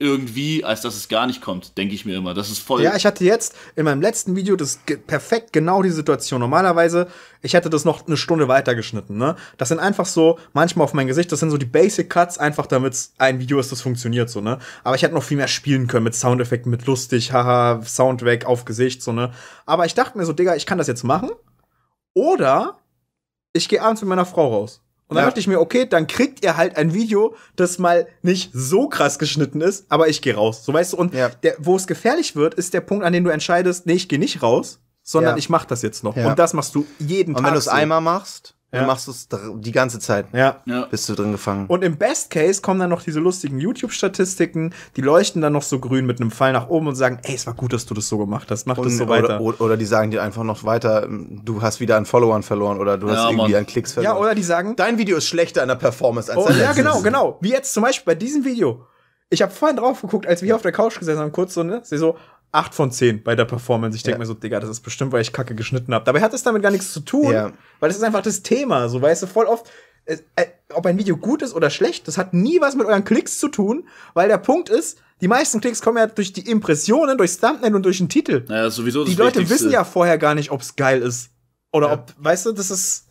irgendwie, als dass es gar nicht kommt, denke ich mir immer. Das ist voll. Ja, ich hatte jetzt in meinem letzten Video das ge perfekt genau die Situation. Normalerweise, ich hätte das noch eine Stunde weiter geschnitten, ne? Das sind einfach so, manchmal auf mein Gesicht, das sind so die Basic Cuts, einfach damit ein Video ist, das funktioniert, so, ne? Aber ich hätte noch viel mehr spielen können mit Soundeffekten, mit lustig, haha, Sound weg, auf Gesicht, so, ne? Aber ich dachte mir so, Digga, ich kann das jetzt machen. Oder ich gehe abends mit meiner Frau raus. Und dann ja. dachte ich mir, okay, dann kriegt ihr halt ein Video, das mal nicht so krass geschnitten ist, aber ich gehe raus. So weißt du, und ja. wo es gefährlich wird, ist der Punkt, an dem du entscheidest, nee, ich gehe nicht raus, sondern ja. ich mach das jetzt noch. Und das machst du jeden und Tag. Und wenn du es so. einmal machst, ja. Dann machst du es die ganze Zeit. Ja. ja. Bist du drin gefangen. Und im Best Case kommen dann noch diese lustigen YouTube-Statistiken, die leuchten dann noch so grün mit einem Pfeil nach oben und sagen, ey, es war gut, dass du das so gemacht hast, mach und, das so weiter. Oder, oder, die sagen dir einfach noch weiter, ähm, du hast wieder an Followern verloren oder du ja, hast irgendwie Mann. an Klicks verloren. Ja, oder die sagen, dein Video ist schlechter an der Performance als oh, dein Ja, genau, genau. Wie jetzt zum Beispiel bei diesem Video. Ich habe vorhin drauf geguckt, als wir hier auf der Couch gesessen haben, kurz so, ne? Sie so, 8 von 10 bei der Performance. Ich denke ja. mir so, Digga, das ist bestimmt, weil ich Kacke geschnitten habe. Dabei hat es damit gar nichts zu tun, ja. weil das ist einfach das Thema. So, weißt du, voll oft, äh, äh, ob ein Video gut ist oder schlecht, das hat nie was mit euren Klicks zu tun, weil der Punkt ist, die meisten Klicks kommen ja durch die Impressionen, durch Thumbnail und durch den Titel. Ja, sowieso das Die Leute wissen ja vorher gar nicht, ob es geil ist. Oder ja. ob, weißt du, das ist.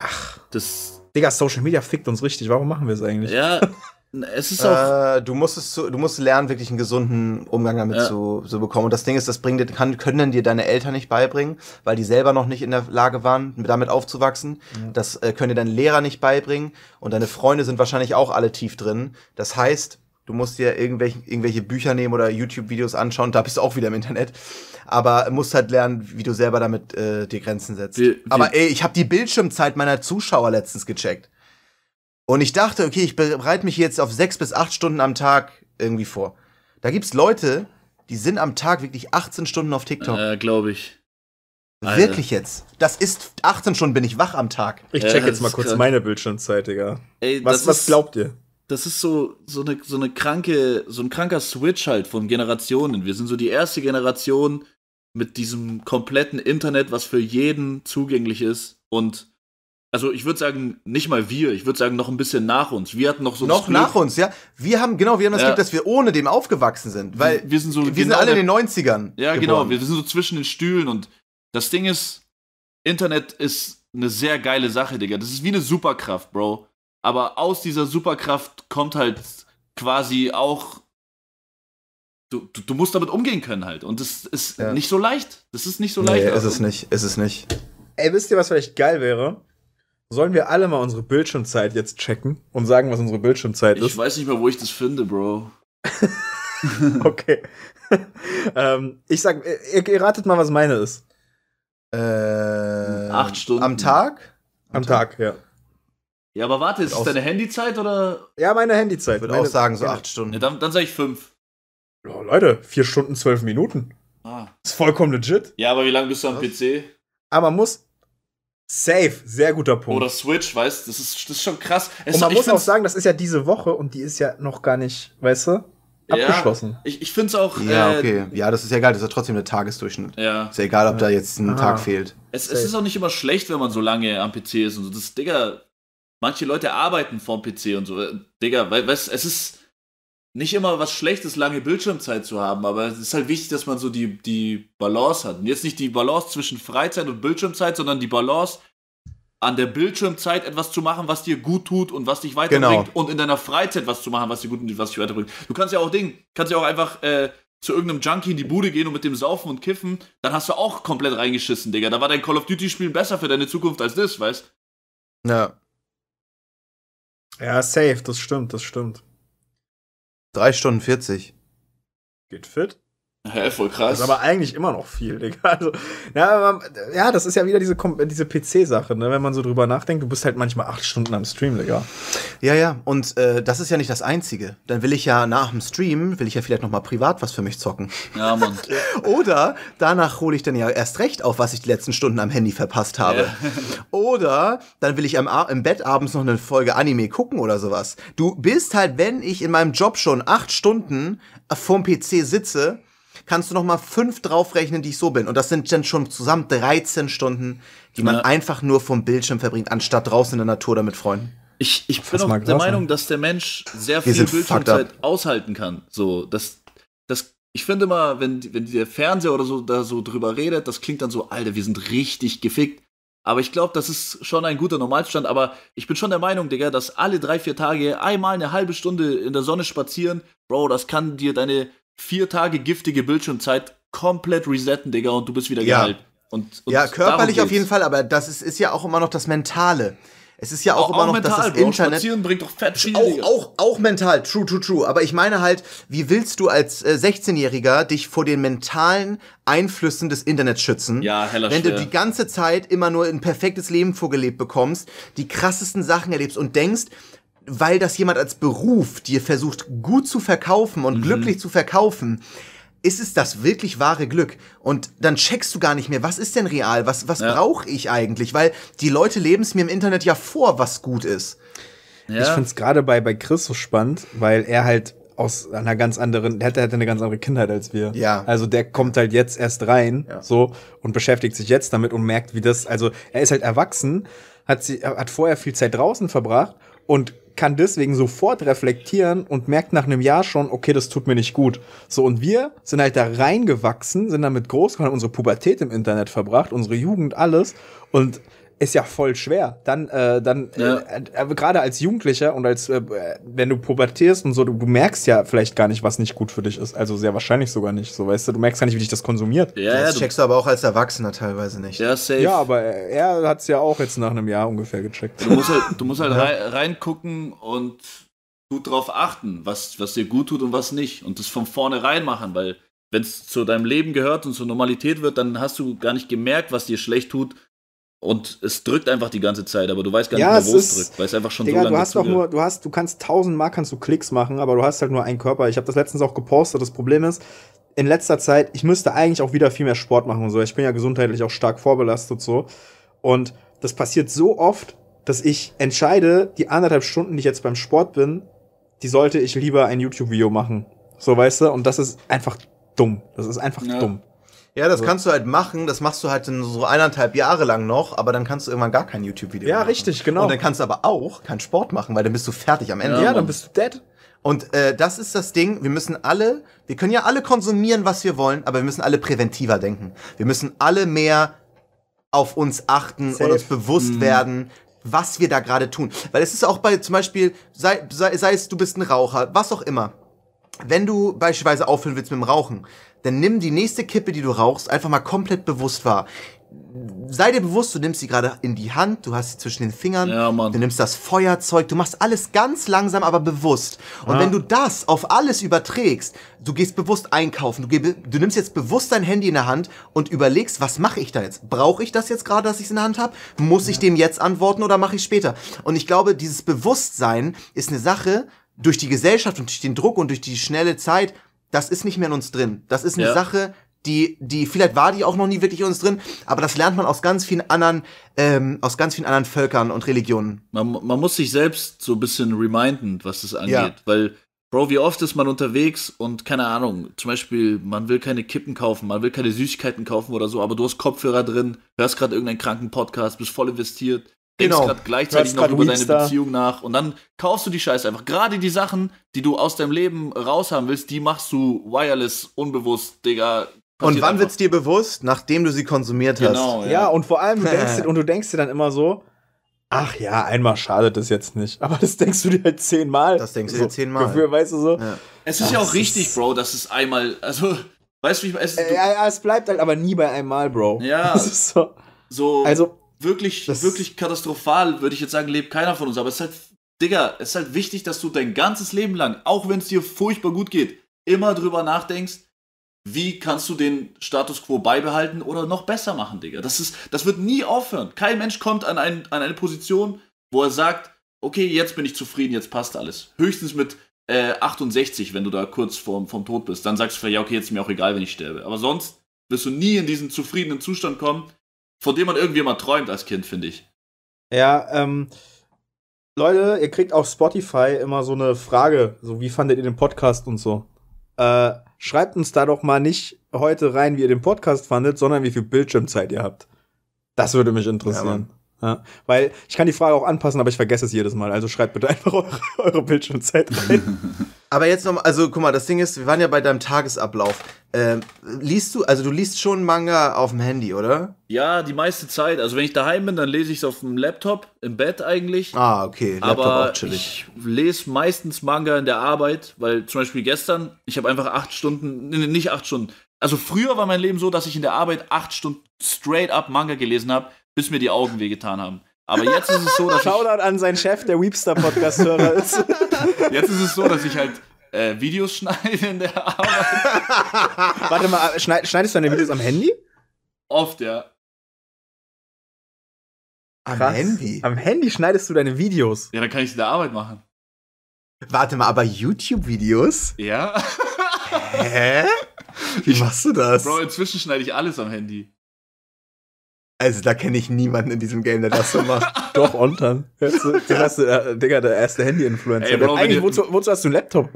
Ach. Das. Digga, Social Media fickt uns richtig. Warum machen wir es eigentlich? Ja, <laughs> Es ist auch. Äh, du, musst es zu, du musst lernen, wirklich einen gesunden Umgang damit ja. zu, zu bekommen. Und das Ding ist, das bringt, kann, können dir deine Eltern nicht beibringen, weil die selber noch nicht in der Lage waren, damit aufzuwachsen. Ja. Das äh, können dir deine Lehrer nicht beibringen. Und deine Freunde sind wahrscheinlich auch alle tief drin. Das heißt, du musst dir irgendwelche, irgendwelche Bücher nehmen oder YouTube-Videos anschauen. Da bist du auch wieder im Internet. Aber musst halt lernen, wie du selber damit äh, dir Grenzen setzt. Wie, wie? Aber ey, ich habe die Bildschirmzeit meiner Zuschauer letztens gecheckt. Und ich dachte, okay, ich bereite mich jetzt auf sechs bis acht Stunden am Tag irgendwie vor. Da gibt's Leute, die sind am Tag wirklich 18 Stunden auf TikTok. Äh, glaube ich. Alter. Wirklich jetzt? Das ist 18 Stunden bin ich wach am Tag. Ich äh, check ja, jetzt mal kurz krank. meine Bildschirmzeit, Digga. Ey, was, was glaubt ihr? Das ist so, so eine, so eine kranke, so ein kranker Switch halt von Generationen. Wir sind so die erste Generation mit diesem kompletten Internet, was für jeden zugänglich ist und also ich würde sagen, nicht mal wir, ich würde sagen, noch ein bisschen nach uns. Wir hatten noch so Noch nach uns, ja. Wir haben, genau, wir haben das ja. Glück, dass wir ohne dem aufgewachsen sind, weil wir, wir sind so, wir genau sind alle in den 90ern. Ja, genau, geboren. genau, wir sind so zwischen den Stühlen und das Ding ist, Internet ist eine sehr geile Sache, Digga. Das ist wie eine Superkraft, Bro. Aber aus dieser Superkraft kommt halt quasi auch. Du, du, du musst damit umgehen können halt. Und das ist ja. nicht so leicht. Das ist nicht so leicht. Nee, also. ist es also. nicht. Ist es nicht. Ey, wisst ihr, was vielleicht geil wäre? Sollen wir alle mal unsere Bildschirmzeit jetzt checken und sagen, was unsere Bildschirmzeit ich ist? Ich weiß nicht mehr, wo ich das finde, Bro. <laughs> <laughs> okay. <laughs> ähm, ich sag, ihr, ihr, ratet mal, was meine ist. Äh, Acht Stunden. Am Tag? Am, am Tag, Tag, ja. Ja, aber warte, ist das deine Handyzeit oder? Ja, meine Handyzeit. Ich würde auch sagen, so genau. acht Stunden. Ja, dann, dann sage ich fünf. Oh, Leute, vier Stunden, zwölf Minuten. Ah. Ist vollkommen legit. Ja, aber wie lange bist du am Was? PC? Aber man muss, Safe, sehr guter Punkt. Oder Switch, weißt du, das ist, das ist schon krass. Es, und man muss auch sagen, das ist ja diese Woche und die ist ja noch gar nicht, weißt du, abgeschlossen. Ja, ich ich finde es auch. Ja, äh, okay. Ja, das ist ja egal, das ist ja trotzdem der Tagesdurchschnitt. Ja. Ist ja egal, ob da jetzt ein ah. Tag fehlt. Es, es, ist auch nicht immer schlecht, wenn man so lange am PC ist und so. Das, Digga, manche Leute arbeiten vorm PC und so. Äh, Digga, weißt du, es ist nicht immer was Schlechtes, lange Bildschirmzeit zu haben, aber es ist halt wichtig, dass man so die, die Balance hat. Und jetzt nicht die Balance zwischen Freizeit und Bildschirmzeit, sondern die Balance an der Bildschirmzeit etwas zu machen, was dir gut tut und was dich weiterbringt genau. und in deiner Freizeit was zu machen, was dir gut tut und was dich weiterbringt. Du kannst ja auch Ding, kannst ja auch einfach äh, zu irgendeinem Junkie in die Bude gehen und mit dem saufen und kiffen, dann hast du auch komplett reingeschissen, Digga. Da war dein Call of Duty Spiel besser für deine Zukunft als das, weißt? du? Ja. Ja, safe, das stimmt, das stimmt. 3 Stunden 40. Geht fit? Ja, voll krass. Das ist aber eigentlich immer noch viel, Digga. <laughs> Also, ja, ja, das ist ja wieder diese, diese PC-Sache, ne? wenn man so drüber nachdenkt. Du bist halt manchmal acht Stunden am Stream, Digga. Ja, ja. Und äh, das ist ja nicht das Einzige. Dann will ich ja nach dem Stream, will ich ja vielleicht noch mal privat was für mich zocken. Ja, Mann. <laughs> Oder danach hole ich dann ja erst recht auf, was ich die letzten Stunden am Handy verpasst habe. Ja. <laughs> Oder dann will ich am, im Bett abends noch eine Folge Anime gucken oder sowas. Du bist halt, wenn ich in meinem Job schon acht Stunden äh, vorm PC sitze kannst du nochmal fünf draufrechnen, die ich so bin. Und das sind dann schon zusammen 13 Stunden, die man ja. einfach nur vom Bildschirm verbringt, anstatt draußen in der Natur damit freuen. Ich, ich bin auch der Meinung, dass der Mensch sehr viel Bildschirmzeit aushalten kann. So, das, das ich finde mal, wenn, wenn der Fernseher oder so da so drüber redet, das klingt dann so, Alter, wir sind richtig gefickt. Aber ich glaube, das ist schon ein guter Normalstand. Aber ich bin schon der Meinung, Digga, dass alle drei, vier Tage einmal eine halbe Stunde in der Sonne spazieren, Bro, das kann dir deine vier Tage giftige Bildschirmzeit komplett resetten, Digga, und du bist wieder ja. Und, und ja, körperlich auf jeden Fall, aber das ist, ist ja auch immer noch das Mentale. Es ist ja auch, auch immer auch noch mental, das Bro, Internet. Spazieren bringt doch fett viel, auch, auch, auch, mental, true, true, true. Aber ich meine halt, wie willst du als äh, 16-Jähriger dich vor den mentalen Einflüssen des Internets schützen? Ja, heller Wenn schwer. du die ganze Zeit immer nur ein perfektes Leben vorgelebt bekommst, die krassesten Sachen erlebst und denkst, weil das jemand als Beruf dir versucht gut zu verkaufen und mhm. glücklich zu verkaufen, ist es das wirklich wahre Glück? Und dann checkst du gar nicht mehr, was ist denn real? Was, was ja. brauche ich eigentlich? Weil die Leute leben es mir im Internet ja vor, was gut ist. Ja. Ich finde es gerade bei, bei Chris so spannend, weil er halt aus einer ganz anderen, der hat, der hat eine ganz andere Kindheit als wir. Ja. Also der kommt halt jetzt erst rein, ja. so, und beschäftigt sich jetzt damit und merkt, wie das, also er ist halt erwachsen, hat sie, hat vorher viel Zeit draußen verbracht und kann deswegen sofort reflektieren und merkt nach einem Jahr schon, okay, das tut mir nicht gut. So, und wir sind halt da reingewachsen, sind damit groß, geworden, unsere Pubertät im Internet verbracht, unsere Jugend, alles. Und ist ja voll schwer. Dann, äh, dann, ja. Äh, äh, gerade als Jugendlicher und als, äh, wenn du pubertierst und so, du, du, merkst ja vielleicht gar nicht, was nicht gut für dich ist. Also sehr wahrscheinlich sogar nicht. So, weißt du, du merkst gar nicht, wie dich das konsumiert. Ja, das checkst du aber auch als Erwachsener teilweise nicht. Ja, safe. Ja, aber er hat es ja auch jetzt nach einem Jahr ungefähr gecheckt. Du musst halt, du musst halt <laughs> ja. reingucken und gut drauf achten, was, was dir gut tut und was nicht. Und das von vornherein machen, weil wenn es zu deinem Leben gehört und zur Normalität wird, dann hast du gar nicht gemerkt, was dir schlecht tut und es drückt einfach die ganze Zeit, aber du weißt gar ja, nicht mehr, wo es drückt, weil es einfach schon Digga, so lange du hast doch nur, du hast, du kannst tausendmal kannst du Klicks machen, aber du hast halt nur einen Körper. Ich habe das letztens auch gepostet. Das Problem ist, in letzter Zeit, ich müsste eigentlich auch wieder viel mehr Sport machen und so. Ich bin ja gesundheitlich auch stark vorbelastet so und das passiert so oft, dass ich entscheide, die anderthalb Stunden, die ich jetzt beim Sport bin, die sollte ich lieber ein YouTube-Video machen. So weißt du, und das ist einfach dumm. Das ist einfach ja. dumm. Ja, das so. kannst du halt machen, das machst du halt so eineinhalb Jahre lang noch, aber dann kannst du irgendwann gar kein YouTube-Video ja, machen. Ja, richtig, genau. Und dann kannst du aber auch keinen Sport machen, weil dann bist du fertig am Ende. Ja, ja dann bist du dead. Und äh, das ist das Ding, wir müssen alle, wir können ja alle konsumieren, was wir wollen, aber wir müssen alle präventiver denken. Wir müssen alle mehr auf uns achten Safe. und uns bewusst mm. werden, was wir da gerade tun. Weil es ist auch bei zum Beispiel, sei, sei, sei es du bist ein Raucher, was auch immer. Wenn du beispielsweise aufhören willst mit dem Rauchen, dann nimm die nächste Kippe, die du rauchst, einfach mal komplett bewusst wahr. Sei dir bewusst, du nimmst sie gerade in die Hand, du hast sie zwischen den Fingern, ja, du nimmst das Feuerzeug, du machst alles ganz langsam, aber bewusst. Und ja. wenn du das auf alles überträgst, du gehst bewusst einkaufen, du, du nimmst jetzt bewusst dein Handy in der Hand und überlegst, was mache ich da jetzt? Brauche ich das jetzt gerade, dass ich es in der Hand habe? Muss ja. ich dem jetzt antworten oder mache ich später? Und ich glaube, dieses Bewusstsein ist eine Sache, durch die Gesellschaft und durch den Druck und durch die schnelle Zeit das ist nicht mehr in uns drin. Das ist eine ja. Sache, die, die, vielleicht war die auch noch nie wirklich in uns drin, aber das lernt man aus ganz vielen anderen, ähm, aus ganz vielen anderen Völkern und Religionen. Man, man muss sich selbst so ein bisschen reminden, was das angeht, ja. weil, Bro, wie oft ist man unterwegs und keine Ahnung, zum Beispiel, man will keine Kippen kaufen, man will keine Süßigkeiten kaufen oder so, aber du hast Kopfhörer drin, hörst gerade irgendeinen kranken Podcast, bist voll investiert, Genau. denkst genau. gerade gleichzeitig noch über Weedstar. deine Beziehung nach und dann kaufst du die Scheiße einfach. Gerade die Sachen, die du aus deinem Leben raushaben willst, die machst du wireless, unbewusst, Digga. Und wann wird es dir bewusst? Nachdem du sie konsumiert hast. Genau, ja. ja, und vor allem, du <laughs> und du denkst dir dann immer so, ach ja, einmal schadet es jetzt nicht. Aber das denkst du dir halt zehnmal. Das denkst du dir zehnmal. Dafür, weißt du so. Ja. Es ist das ja auch richtig, Bro, dass es einmal, also, weißt du, wie ich meine? Es, ja, ja, es bleibt halt aber nie bei einmal, Bro. Ja. Das <laughs> ist so. so also, wirklich, das wirklich katastrophal, würde ich jetzt sagen, lebt keiner von uns. Aber es ist halt, Digga, es ist halt wichtig, dass du dein ganzes Leben lang, auch wenn es dir furchtbar gut geht, immer drüber nachdenkst, wie kannst du den Status quo beibehalten oder noch besser machen, Digga. Das, ist, das wird nie aufhören. Kein Mensch kommt an, ein, an eine Position, wo er sagt, okay, jetzt bin ich zufrieden, jetzt passt alles. Höchstens mit äh, 68, wenn du da kurz vorm, vom Tod bist. Dann sagst du ja, okay, jetzt ist mir auch egal, wenn ich sterbe. Aber sonst wirst du nie in diesen zufriedenen Zustand kommen, von dem man irgendwie mal träumt als Kind, finde ich. Ja, ähm, Leute, ihr kriegt auf Spotify immer so eine Frage, so wie fandet ihr den Podcast und so. Äh, schreibt uns da doch mal nicht heute rein, wie ihr den Podcast fandet, sondern wie viel Bildschirmzeit ihr habt. Das würde mich interessieren. Ja, ja, weil ich kann die Frage auch anpassen, aber ich vergesse es jedes Mal. Also schreibt bitte <laughs> einfach eure, eure Bildschirmzeit rein. <laughs> Aber jetzt nochmal, also guck mal, das Ding ist, wir waren ja bei deinem Tagesablauf. Ähm, liest du, also du liest schon Manga auf dem Handy, oder? Ja, die meiste Zeit. Also wenn ich daheim bin, dann lese ich es auf dem Laptop, im Bett eigentlich. Ah, okay. Laptop aber auch chillig. ich lese meistens Manga in der Arbeit, weil zum Beispiel gestern, ich habe einfach acht Stunden, nee, nicht acht Stunden. Also früher war mein Leben so, dass ich in der Arbeit acht Stunden straight up Manga gelesen habe bis mir die Augen wehgetan haben. Aber jetzt ist es so, dass Shoutout ich, an seinen Chef, der Weepster Podcast-Hörer ist. <laughs> Jetzt ist es so, dass ich halt äh, Videos schneide in der Arbeit. <laughs> Warte mal, schneid, schneidest du deine Videos am Handy? Oft, ja. Am Krass. Handy? Am Handy schneidest du deine Videos. Ja, dann kann ich sie in der Arbeit machen. Warte mal, aber YouTube-Videos? Ja. Hä? Wie machst du das? Bro, inzwischen schneide ich alles am Handy. Also da kenne ich niemanden in diesem Game, der das so macht. <laughs> Doch, Ontan. Hörst du, äh, Digga, der erste Handy-Influencer. Eigentlich, wozu, wozu hast du einen Laptop?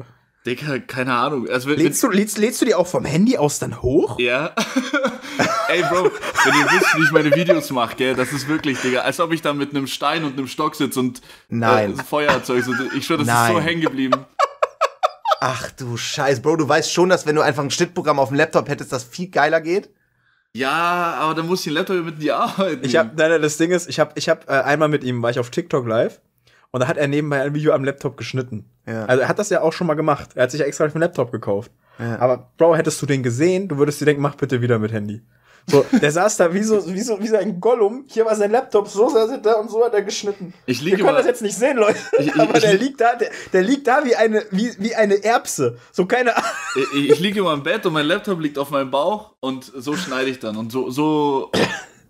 Digga, keine Ahnung. Also, wenn, lädst, du, lädst, lädst du die auch vom Handy aus dann hoch? Ja. <laughs> Ey, Bro, wenn ihr wisst, wie ich meine Videos mache, gell, das ist wirklich, Digga, als ob ich da mit einem Stein und einem Stock sitze und äh, Nein. Äh, Feuerzeug. So, ich schwöre, das Nein. ist so hängen geblieben. Ach du Scheiß, Bro, du weißt schon, dass wenn du einfach ein Schnittprogramm auf dem Laptop hättest, das viel geiler geht? Ja, aber dann muss ich den Laptop mit dir arbeiten. Ich hab, nein, nein, das Ding ist, ich habe ich hab, äh, einmal mit ihm, war ich auf TikTok live und da hat er nebenbei ein Video am Laptop geschnitten. Ja. Also er hat das ja auch schon mal gemacht. Er hat sich ja extra für einen Laptop gekauft. Ja. Aber Bro, hättest du den gesehen, du würdest dir denken, mach bitte wieder mit Handy. So, der saß da wie so, wie so, wie so ein Gollum. Hier war sein Laptop, so saß er da und so hat er geschnitten. Ich liege Wir können das jetzt nicht sehen, Leute. Ich, ich, aber der ich, liegt da, der, der, liegt da wie eine, wie, wie eine Erbse. So keine Ahnung. Ich, ich liege immer im Bett und mein Laptop liegt auf meinem Bauch und so schneide ich dann. Und so, so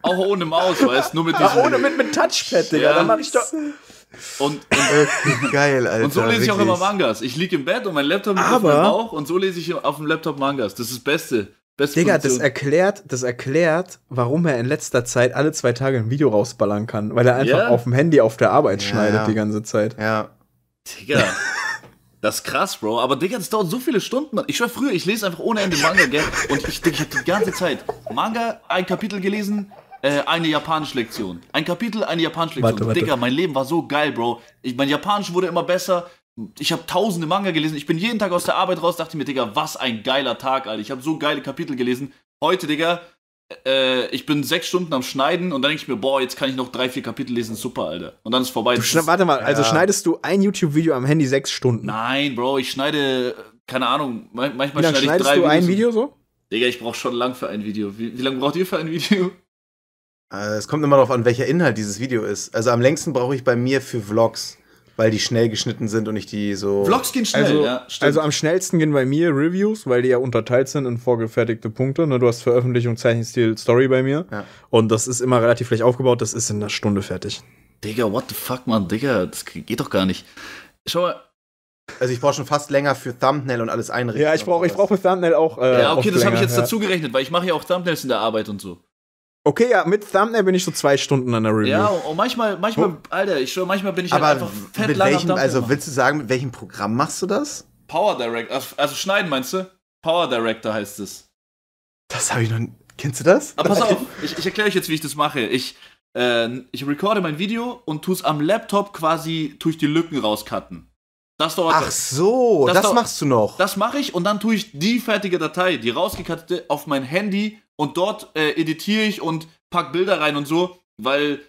auch ohne Maus, weißt du, nur mit diesem. ohne mit, mit Touchpad, Digga. Ja. Dann mach ich doch. Und, und geil, Alter. Und so lese wirklich. ich auch immer Mangas. Ich liege im Bett und mein Laptop liegt auf meinem Bauch und so lese ich auf dem Laptop Mangas. Das ist das Beste. Digga, das erklärt, das erklärt, warum er in letzter Zeit alle zwei Tage ein Video rausballern kann, weil er einfach yeah. auf dem Handy auf der Arbeit schneidet ja. die ganze Zeit. Ja. Digga. Das ist krass, Bro. Aber Digga, das dauert so viele Stunden. Ich war früher, ich lese einfach ohne Ende Manga, gell? Und ich, ich hab die ganze Zeit Manga, ein Kapitel gelesen, äh, eine Japanisch-Lektion. Ein Kapitel, eine Japanisch-Lektion. Digga, mein Leben war so geil, Bro. Ich, mein Japanisch wurde immer besser ich habe tausende Manga gelesen. Ich bin jeden Tag aus der Arbeit raus, dachte mir, Digga, was ein geiler Tag, Alter. Ich habe so geile Kapitel gelesen. Heute, Digga, äh, ich bin sechs Stunden am Schneiden und dann denke ich mir, boah, jetzt kann ich noch drei, vier Kapitel lesen, super, Alter. Und dann ist vorbei. warte mal, also schneidest du ein YouTube-Video am Handy sechs Stunden? Nein, Bro, ich schneide, keine Ahnung, manchmal schneide ich drei Schneidest du ein Video so? Digga, ich brauche schon lang für ein Video. Wie, wie lange braucht ihr für ein Video? Äh, es kommt immer darauf an, welcher Inhalt dieses Video ist. Also am längsten brauche ich bei mir für Vlogs weil die schnell geschnitten sind und nicht die so. Vlogs gehen schnell, also, ja. Also am schnellsten gehen bei mir Reviews, weil die ja unterteilt sind in vorgefertigte Punkte. Ne? Du hast Veröffentlichung, Zeichenstil, Story bei mir. Ja. Und das ist immer relativ leicht aufgebaut, das ist in einer Stunde fertig. Digga, what the fuck, Mann, Digga, das geht doch gar nicht. Schau mal, also ich brauche schon fast länger für Thumbnail und alles einrichten. Ja, ich brauche ich brauche für Thumbnail auch. Äh, ja, okay, das habe ich jetzt ja. dazu gerechnet, weil ich mache ja auch Thumbnails in der Arbeit und so. Okay, ja, mit Thumbnail bin ich so zwei Stunden an der Review. Ja, und manchmal, manchmal, oh. Alter, ich schwöre, manchmal bin ich halt Aber halt einfach fett mit lang welchem, Also willst du sagen, mit welchem Programm machst du das? Power Director, also, also schneiden meinst du? Power Director heißt es. Das habe ich noch. Kennst du das? Aber pass auf, ich, ich erkläre euch jetzt, wie ich das mache. Ich, äh, ich recorde mein Video und tue es am Laptop quasi, tue ich die Lücken rauscutten. Das dauert. Ach so, das, das machst du noch. Das mache ich und dann tue ich die fertige Datei, die rausgekattete, auf mein Handy und dort äh, editiere ich und pack Bilder rein und so, weil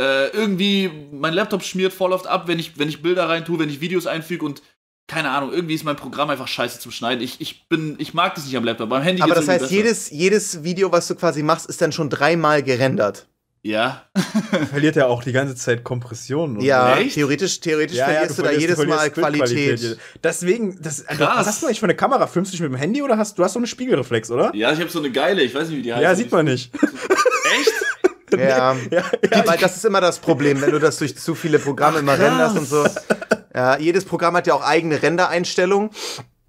äh, irgendwie mein Laptop schmiert voll oft ab, wenn ich, wenn ich Bilder rein tue, wenn ich Videos einfüge und keine Ahnung, irgendwie ist mein Programm einfach scheiße zum Schneiden. Ich, ich, bin, ich mag das nicht am Laptop, beim Handy Aber das heißt, jedes, jedes Video, was du quasi machst, ist dann schon dreimal gerendert. Ja. <laughs> verliert ja auch die ganze Zeit Kompression. ja, Echt? theoretisch, theoretisch ja, verlierst ja, du, da verlierst, jedes Mal Qualität. Qualität. Deswegen, das, also, Krass. was hast du eigentlich für eine Kamera? Filmst du dich mit dem Handy oder hast du hast so eine Spiegelreflex, oder? Ja, ich habe so eine geile, ich weiß nicht, wie die heißt. Ja, sieht man nicht. <laughs> Echt? <laughs> ja. ja, ja. Weil das ist immer das Problem, wenn du das durch zu viele Programme immer renderst und so. Ja, jedes Programm hat ja auch eigene Rendereinstellungen.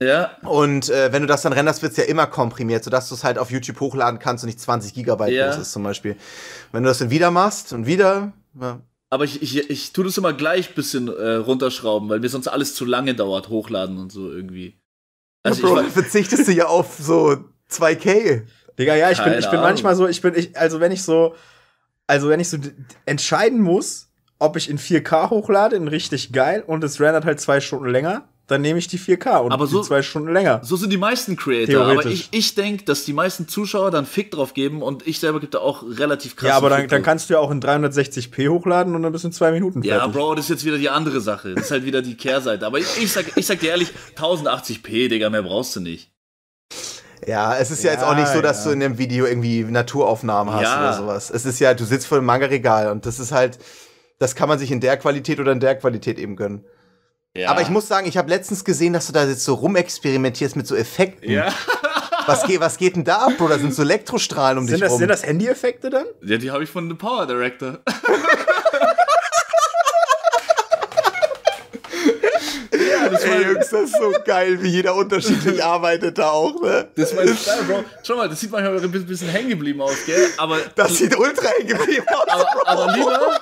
Ja. Und äh, wenn du das dann renderst, wird es ja immer komprimiert, sodass du es halt auf YouTube hochladen kannst und nicht 20 Gigabyte ja. groß ist zum Beispiel. Wenn du das dann wieder machst und wieder. Ja. Aber ich, ich, ich tue das immer gleich ein bisschen äh, runterschrauben, weil mir sonst alles zu lange dauert, hochladen und so irgendwie. Also ja, Bro, ich, verzichtest du ja auf so 2K. Digga, ja, ich Keine bin, ich bin manchmal so, ich bin, ich, also wenn ich so, also wenn ich so entscheiden muss, ob ich in 4K hochlade, in richtig geil, und es rendert halt zwei Stunden länger, dann nehme ich die 4K und aber so, die zwei Stunden länger. So sind die meisten Creator. Aber ich, ich denke, dass die meisten Zuschauer dann Fick drauf geben und ich selber gebe da auch relativ krass. Ja, aber dann, dann, kannst du ja auch in 360p hochladen und dann bist du in zwei Minuten fertig. Ja, Bro, das ist jetzt wieder die andere Sache. Das ist halt wieder die Kehrseite. Aber ich, ich, sag, ich sag dir ehrlich, 1080p, Digga, mehr brauchst du nicht. Ja, es ist ja, ja, jetzt auch nicht so, dass ja. du in dem Video irgendwie Naturaufnahmen hast ja. oder sowas. Es ist ja, du sitzt vor dem Manga-Regal und das ist halt, das kann man sich in der Qualität oder in der Qualität eben gönnen. Ja. Aber ich muss sagen, ich habe letztens gesehen, dass du da jetzt so rumexperimentierst mit so Effekten. Ja. <laughs> Was, geht, was geht denn da ab, Bro? Da sind so Elektrostrahlen um sind dich das, rum. Sind das Handy-Effekte dann? Ja, die habe ich von The Power Director. <laughs> das Ey, Jungs, das ist so geil, wie jeder unterschiedlich <laughs> arbeitet da auch, ne? Das ist mein Style, Bro. Schau mal, das sieht manchmal ein bisschen hängen geblieben aus, gell? Aber das sieht ultra hängen geblieben aus. Aber, Bro. aber lieber,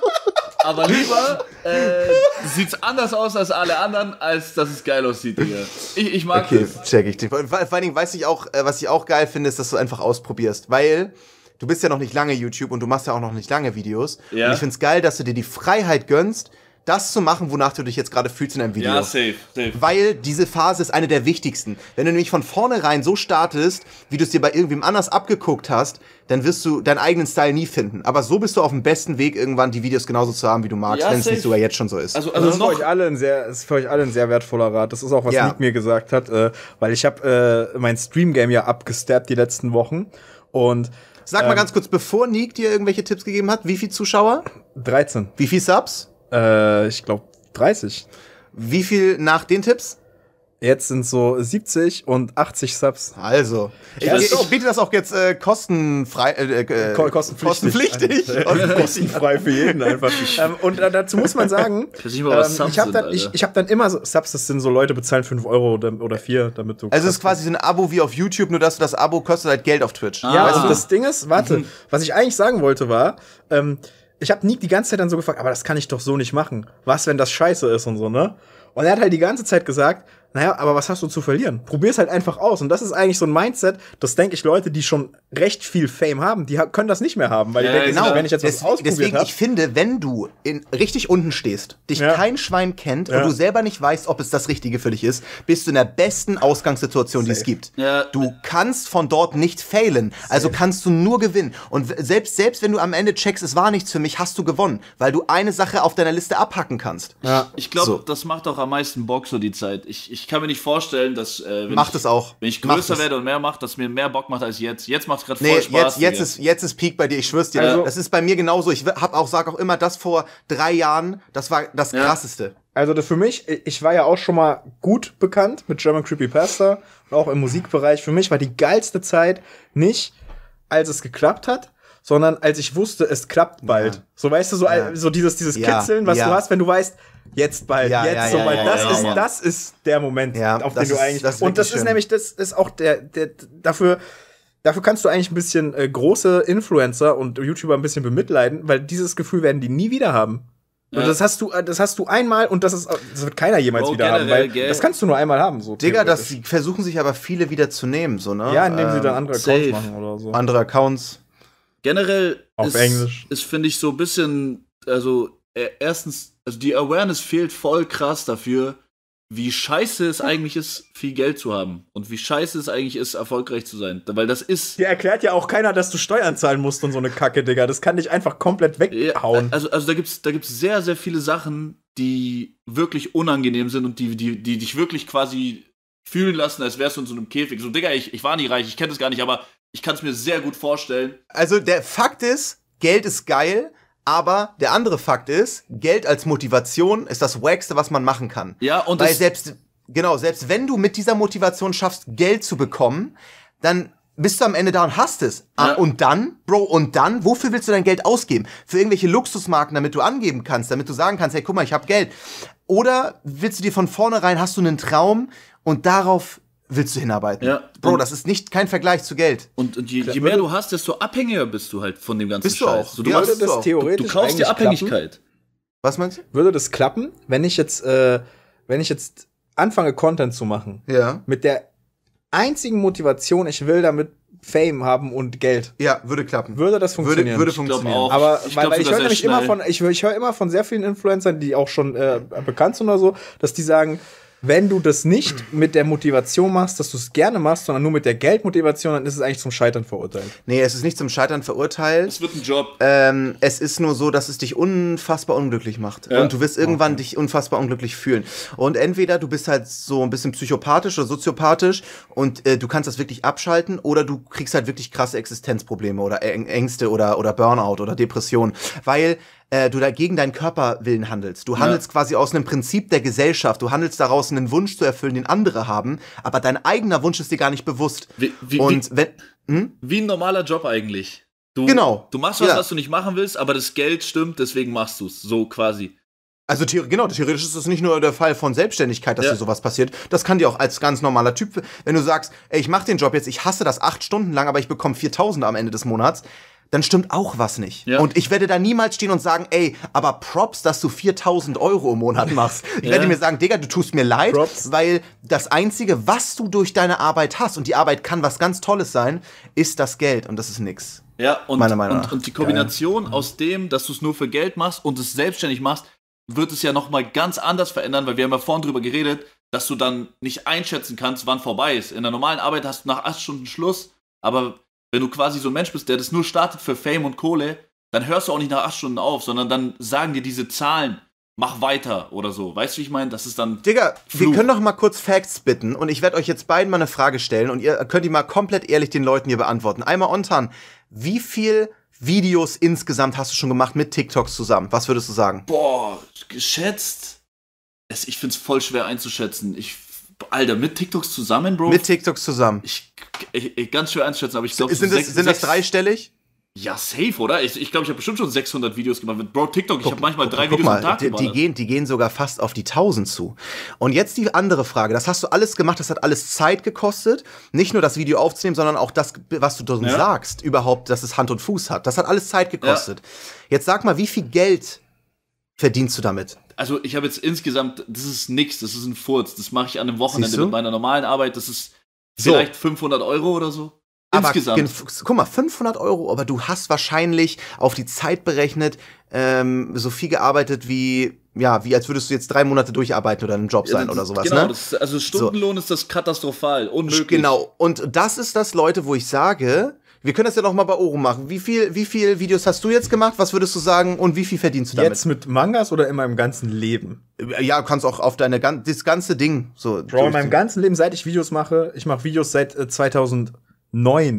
aber lieber äh, sieht's anders aus als alle anderen, als dass es geil aussieht, Digga. Ich, ich mag okay, das. check ich. Vor allen Dingen weiß ich auch, äh, was ich auch geil finde, ist, dass du einfach ausprobierst, weil du bist ja noch nicht lange YouTube und du machst ja auch noch nicht lange Videos. Ja. Und ich finde es geil, dass du dir die Freiheit gönnst, das zu machen, wonach du dich jetzt gerade fühlst in einem Video. Ja, safe, safe. Weil diese Phase ist eine der wichtigsten. Wenn du nämlich von vornherein so startest, wie du es dir bei irgendwem anders abgeguckt hast, dann wirst du deinen eigenen Style nie finden. Aber so bist du auf dem besten Weg, irgendwann die Videos genauso zu haben, wie du magst, ja, wenn es nicht sogar jetzt schon so ist. Also, also, also das ist, für euch alle ein sehr, ist für euch alle ein sehr wertvoller Rat. Das ist auch, was ja. Nick mir gesagt hat, äh, weil ich habe äh, mein Stream-Game ja abgesteppt die letzten Wochen. Und Sag mal ähm, ganz kurz, bevor Nick dir irgendwelche Tipps gegeben hat, wie viel Zuschauer? 13. Wie viel Subs? Äh, ich glaube 30. Wie viel nach den Tipps? Jetzt sind so 70 und 80 Subs. Also, ich, ich, ich biete das auch jetzt äh, kostenfrei, äh, äh Ko äh, kostenpflichtig, kostenpflichtig. <laughs> <laughs> kostenfrei für jeden einfach. ähm, und äh, dazu muss man sagen, <laughs> ähm, ich, ähm, ich habe dann, ich, ich hab dann immer so, Subs, das sind so Leute bezahlen 5 Euro oder 4, damit du. Also es ist quasi so ein Abo wie auf YouTube, nur dass du das Abo kostet halt Geld auf Twitch. Ah. Ja, ah. also das Ding ist, warte, mhm. was ich eigentlich sagen wollte war, ähm, ich habe Nick die ganze Zeit dann so gefragt, aber das kann ich doch so nicht machen. Was, wenn das scheiße ist und so, ne? Und er hat halt die ganze Zeit gesagt, naja, aber was hast du zu verlieren? Probier's halt einfach aus. Und das ist eigentlich so ein Mindset, das denke ich Leute, die schon recht viel Fame haben, die können das nicht mehr haben, weil ja, die denken, genau. wenn ich jetzt was deswegen, ausprobiert Deswegen, hab, ich finde, wenn du in, richtig unten stehst, dich ja. kein Schwein kennt ja. und du selber nicht weißt, ob es das Richtige für dich ist, bist du in der besten Ausgangssituation, die es gibt. Du kannst von dort nicht failen. Also Safe. Also kannst du nur gewinnen. Und selbst, selbst wenn du am Ende checkst, es war nichts für mich, hast du gewonnen, weil du eine Sache auf deiner Liste abhacken kannst. Ja. Ich glaube, so. das macht auch am meisten Bock so die Zeit. Ich, ich ich kann mir nicht vorstellen, dass äh, wenn, macht ich, es auch. wenn ich größer werde und mehr mache, dass mir mehr Bock macht als jetzt. Jetzt macht es gerade voll nee, Spaß. Jetzt, jetzt, ist, jetzt ist Peak bei dir, ich schwör's dir. Also, das ist bei mir genauso. Ich hab auch, sag auch immer, das vor drei Jahren, das war das ja. krasseste. Also das für mich, ich war ja auch schon mal gut bekannt mit German Creepypasta und auch im Musikbereich. Für mich war die geilste Zeit nicht, als es geklappt hat, sondern als ich wusste, es klappt bald. Ja. So weißt du, so, ja. Äh, so dieses, dieses Kitzeln, was du hast, wenn du weißt, jetzt bald, jetzt so bald. das, ist, das ist der Moment, auf den du eigentlich. Das und das ist nämlich, das ist auch der, der dafür. Dafür kannst du eigentlich ein bisschen äh, große Influencer und YouTuber ein bisschen bemitleiden, weil dieses Gefühl werden die nie wieder haben. Ja. Und das hast du, äh, das hast du einmal und das ist, äh, das wird keiner jemals oh, wieder generell, haben, weil gell. das kannst du nur einmal haben. So Digga, das versuchen sich aber viele wieder zu nehmen, so ne? Ja, indem ähm, sie dann andere Accounts machen oder so. Andere Accounts. Generell Auf ist, Englisch. ist finde ich, so ein bisschen, also äh, erstens, also die Awareness fehlt voll krass dafür, wie scheiße es eigentlich ist, viel Geld zu haben und wie scheiße es eigentlich ist, erfolgreich zu sein. Weil das ist. Dir erklärt ja auch keiner, dass du Steuern zahlen musst und so eine Kacke, Digga. Das kann dich einfach komplett weghauen. Ja, also, also da gibt's, da gibt's sehr, sehr viele Sachen, die wirklich unangenehm sind und die, die, die dich wirklich quasi fühlen lassen, als wärst du in so einem Käfig. So, Digga, ich, ich war nie reich, ich kenne das gar nicht, aber ich kann es mir sehr gut vorstellen. Also der Fakt ist, Geld ist geil, aber der andere Fakt ist, Geld als Motivation ist das Wackste, was man machen kann. Ja, und Weil selbst, genau, selbst wenn du mit dieser Motivation schaffst, Geld zu bekommen, dann bist du am Ende da und hast es. Ah, ja. Und dann, Bro, und dann, wofür willst du dein Geld ausgeben? Für irgendwelche Luxusmarken, damit du angeben kannst, damit du sagen kannst, hey, guck mal, ich habe Geld. Oder willst du dir von vornherein, hast du einen Traum und darauf willst du hinarbeiten. Ja. Bro, das ist nicht kein Vergleich zu Geld. Und, und je, je, mehr du hast, desto abhängiger bist du halt von dem ganzen bist Scheiß. Du auch. So, du, ja, machst, das auch. theoretisch du, kaufst die Abhängigkeit. Klappen? Was meinst du? Würde das klappen, wenn ich jetzt, äh, wenn ich jetzt anfange, Content zu machen? Ja. Mit der einzigen Motivation, ich will damit Fame haben und Geld. Ja, würde klappen. Würde das funktionieren? Würde, würde funktionieren. Auch, Aber ich weil, weil ich höre nämlich schnell. immer von, ich, ich höre immer von sehr vielen Influencern, die auch schon äh, bekannt sind oder so, dass die sagen, wenn du das nicht mit der Motivation machst, dass du es gerne machst, sondern nur mit der Geldmotivation, dann ist es eigentlich zum Scheitern verurteilt. Nee, es ist nicht zum Scheitern verurteilt. Es wird ein Job. Ähm, es ist nur so, dass es dich unfassbar unglücklich macht. Ja. Und du wirst irgendwann okay. dich unfassbar unglücklich fühlen. Und entweder du bist halt so ein bisschen psychopathisch oder soziopathisch und äh, du kannst das wirklich abschalten oder du kriegst halt wirklich krasse Existenzprobleme oder Ängste oder, oder Burnout oder Depression. Weil äh, du dagegen deinen Körperwillen handelst. Du handelst ja. quasi aus einem Prinzip der Gesellschaft. Du handelst daraus, einen Wunsch zu erfüllen, den andere haben, aber dein eigener Wunsch ist dir gar nicht bewusst. Wie, wie, Und wenn, hm? wie ein normaler Job eigentlich. Du, genau. Du machst was, ja. was du nicht machen willst, aber das Geld stimmt, deswegen machst du es. So quasi. Also genau, theoretisch ist es nicht nur der Fall von Selbstständigkeit, dass ja. dir sowas passiert. Das kann dir auch als ganz normaler Typ, wenn du sagst, ey, ich mache den Job jetzt, ich hasse das acht Stunden lang, aber ich bekomme 4000 am Ende des Monats dann stimmt auch was nicht. Ja. Und ich werde da niemals stehen und sagen, ey, aber Props, dass du 4000 Euro im Monat machst. Ich ja. werde mir sagen, Digga, du tust mir leid, Props. weil das Einzige, was du durch deine Arbeit hast, und die Arbeit kann was ganz Tolles sein, ist das Geld. Und das ist nix. Ja, und, Meiner Meinung nach. und, und die Kombination Geil. aus dem, dass du es nur für Geld machst und es selbstständig machst, wird es ja nochmal ganz anders verändern, weil wir haben ja vorhin drüber geredet, dass du dann nicht einschätzen kannst, wann vorbei ist. In der normalen Arbeit hast du nach acht Stunden Schluss, aber wenn du quasi so ein Mensch bist, der das nur startet für Fame und Kohle, dann hörst du auch nicht nach acht Stunden auf, sondern dann sagen dir diese Zahlen, mach weiter oder so. Weißt du, wie ich meine? Das ist dann. Digga, Fluch. wir können doch mal kurz Facts bitten und ich werde euch jetzt beiden mal eine Frage stellen und ihr könnt die mal komplett ehrlich den Leuten hier beantworten. Einmal Ontan, wie viel Videos insgesamt hast du schon gemacht mit TikToks zusammen? Was würdest du sagen? Boah, geschätzt. Ich finde es voll schwer einzuschätzen. Ich Alter, mit TikToks zusammen, Bro? Mit TikToks zusammen. Ich, ich, ich ganz schwer einschätzen, aber ich glaube, sind, so sind das dreistellig? Ja, safe, oder? Ich glaube, ich, glaub, ich habe bestimmt schon 600 Videos gemacht mit Bro TikTok. Ich habe manchmal drei guck Videos mal, am Tag die, gemacht. Die gehen, die gehen sogar fast auf die 1000 zu. Und jetzt die andere Frage. Das hast du alles gemacht, das hat alles Zeit gekostet. Nicht nur das Video aufzunehmen, sondern auch das, was du dort ja. sagst, überhaupt, dass es Hand und Fuß hat. Das hat alles Zeit gekostet. Ja. Jetzt sag mal, wie viel Geld verdienst du damit? also ich habe jetzt insgesamt, das ist nichts, das ist ein Furz, das mache ich an einem Wochenende mit meiner normalen Arbeit, das ist so. vielleicht 500 Euro oder so. Aber insgesamt. guck mal, 500 Euro, aber du hast wahrscheinlich auf die Zeit berechnet, ähm, so viel gearbeitet wie, ja, wie als würdest du jetzt drei Monate durcharbeiten oder einen Job sein ja, oder sowas, genau, ne? Ist, also Stundenlohn so. ist das katastrophal, unmöglich. Genau, und das ist das, Leute, wo ich sage, wir können das ja noch mal bei Oro machen. Wie viel, wie viel Videos hast du jetzt gemacht? Was würdest du sagen? Und wie viel verdienst du damit? Jetzt mit Mangas oder in meinem ganzen Leben? Ja, du kannst auch auf deine gan das ganze Ding so. Bro, in meinem ganzen Leben, seit ich Videos mache, ich mache Videos seit äh, 2000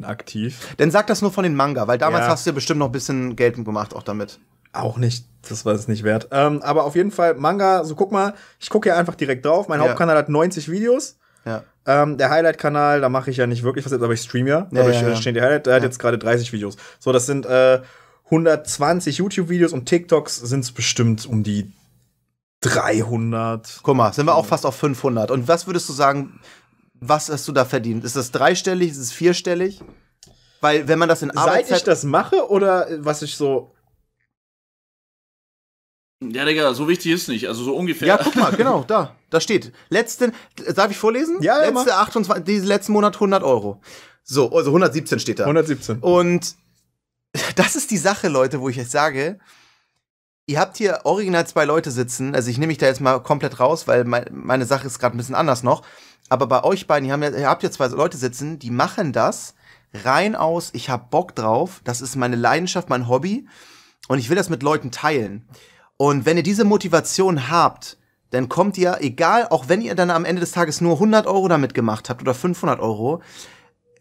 aktiv. Dann sag das nur von den Manga, weil damals ja. hast du ja bestimmt noch ein bisschen Geld gemacht auch damit. Auch nicht, das war es nicht wert. Ähm, aber auf jeden Fall Manga, so guck mal, ich gucke ja einfach direkt drauf. Mein ja. Hauptkanal hat 90 Videos. Ja. Ähm, der Highlight-Kanal, da mache ich ja nicht wirklich was jetzt, aber ich stream ja. ja dadurch ja, äh, ja. stehen die Highlights. Der hat jetzt gerade 30 Videos. So, das sind äh, 120 YouTube-Videos und TikToks sind es bestimmt um die 300. Guck mal, sind wir auch fast auf 500. Und was würdest du sagen, was hast du da verdient? Ist das dreistellig? Ist es vierstellig? Weil wenn man das in Arbeitszeit Seit ich das mache oder was ich so ja, Digga, so wichtig ist nicht. Also so ungefähr. Ja, guck mal, genau, da. Da steht. Letzten, darf ich vorlesen? Ja, ja Letzte 28, diesen letzten Monat 100 Euro. So, also 117 steht da. 117. Und <laughs> das ist die Sache, Leute, wo ich jetzt sage, ihr habt hier original zwei Leute sitzen. Also ich nehme mich da jetzt mal komplett raus, weil mein, meine Sache ist gerade ein bisschen anders noch. Aber bei euch beiden, ihr, haben, ihr habt ja zwei Leute sitzen, die machen das rein aus, ich hab Bock drauf, das ist meine Leidenschaft, mein Hobby und ich will das mit Leuten teilen. Und wenn ihr diese Motivation habt, dann kommt ihr, egal, auch wenn ihr dann am Ende des Tages nur 100 Euro damit gemacht habt oder 500 Euro,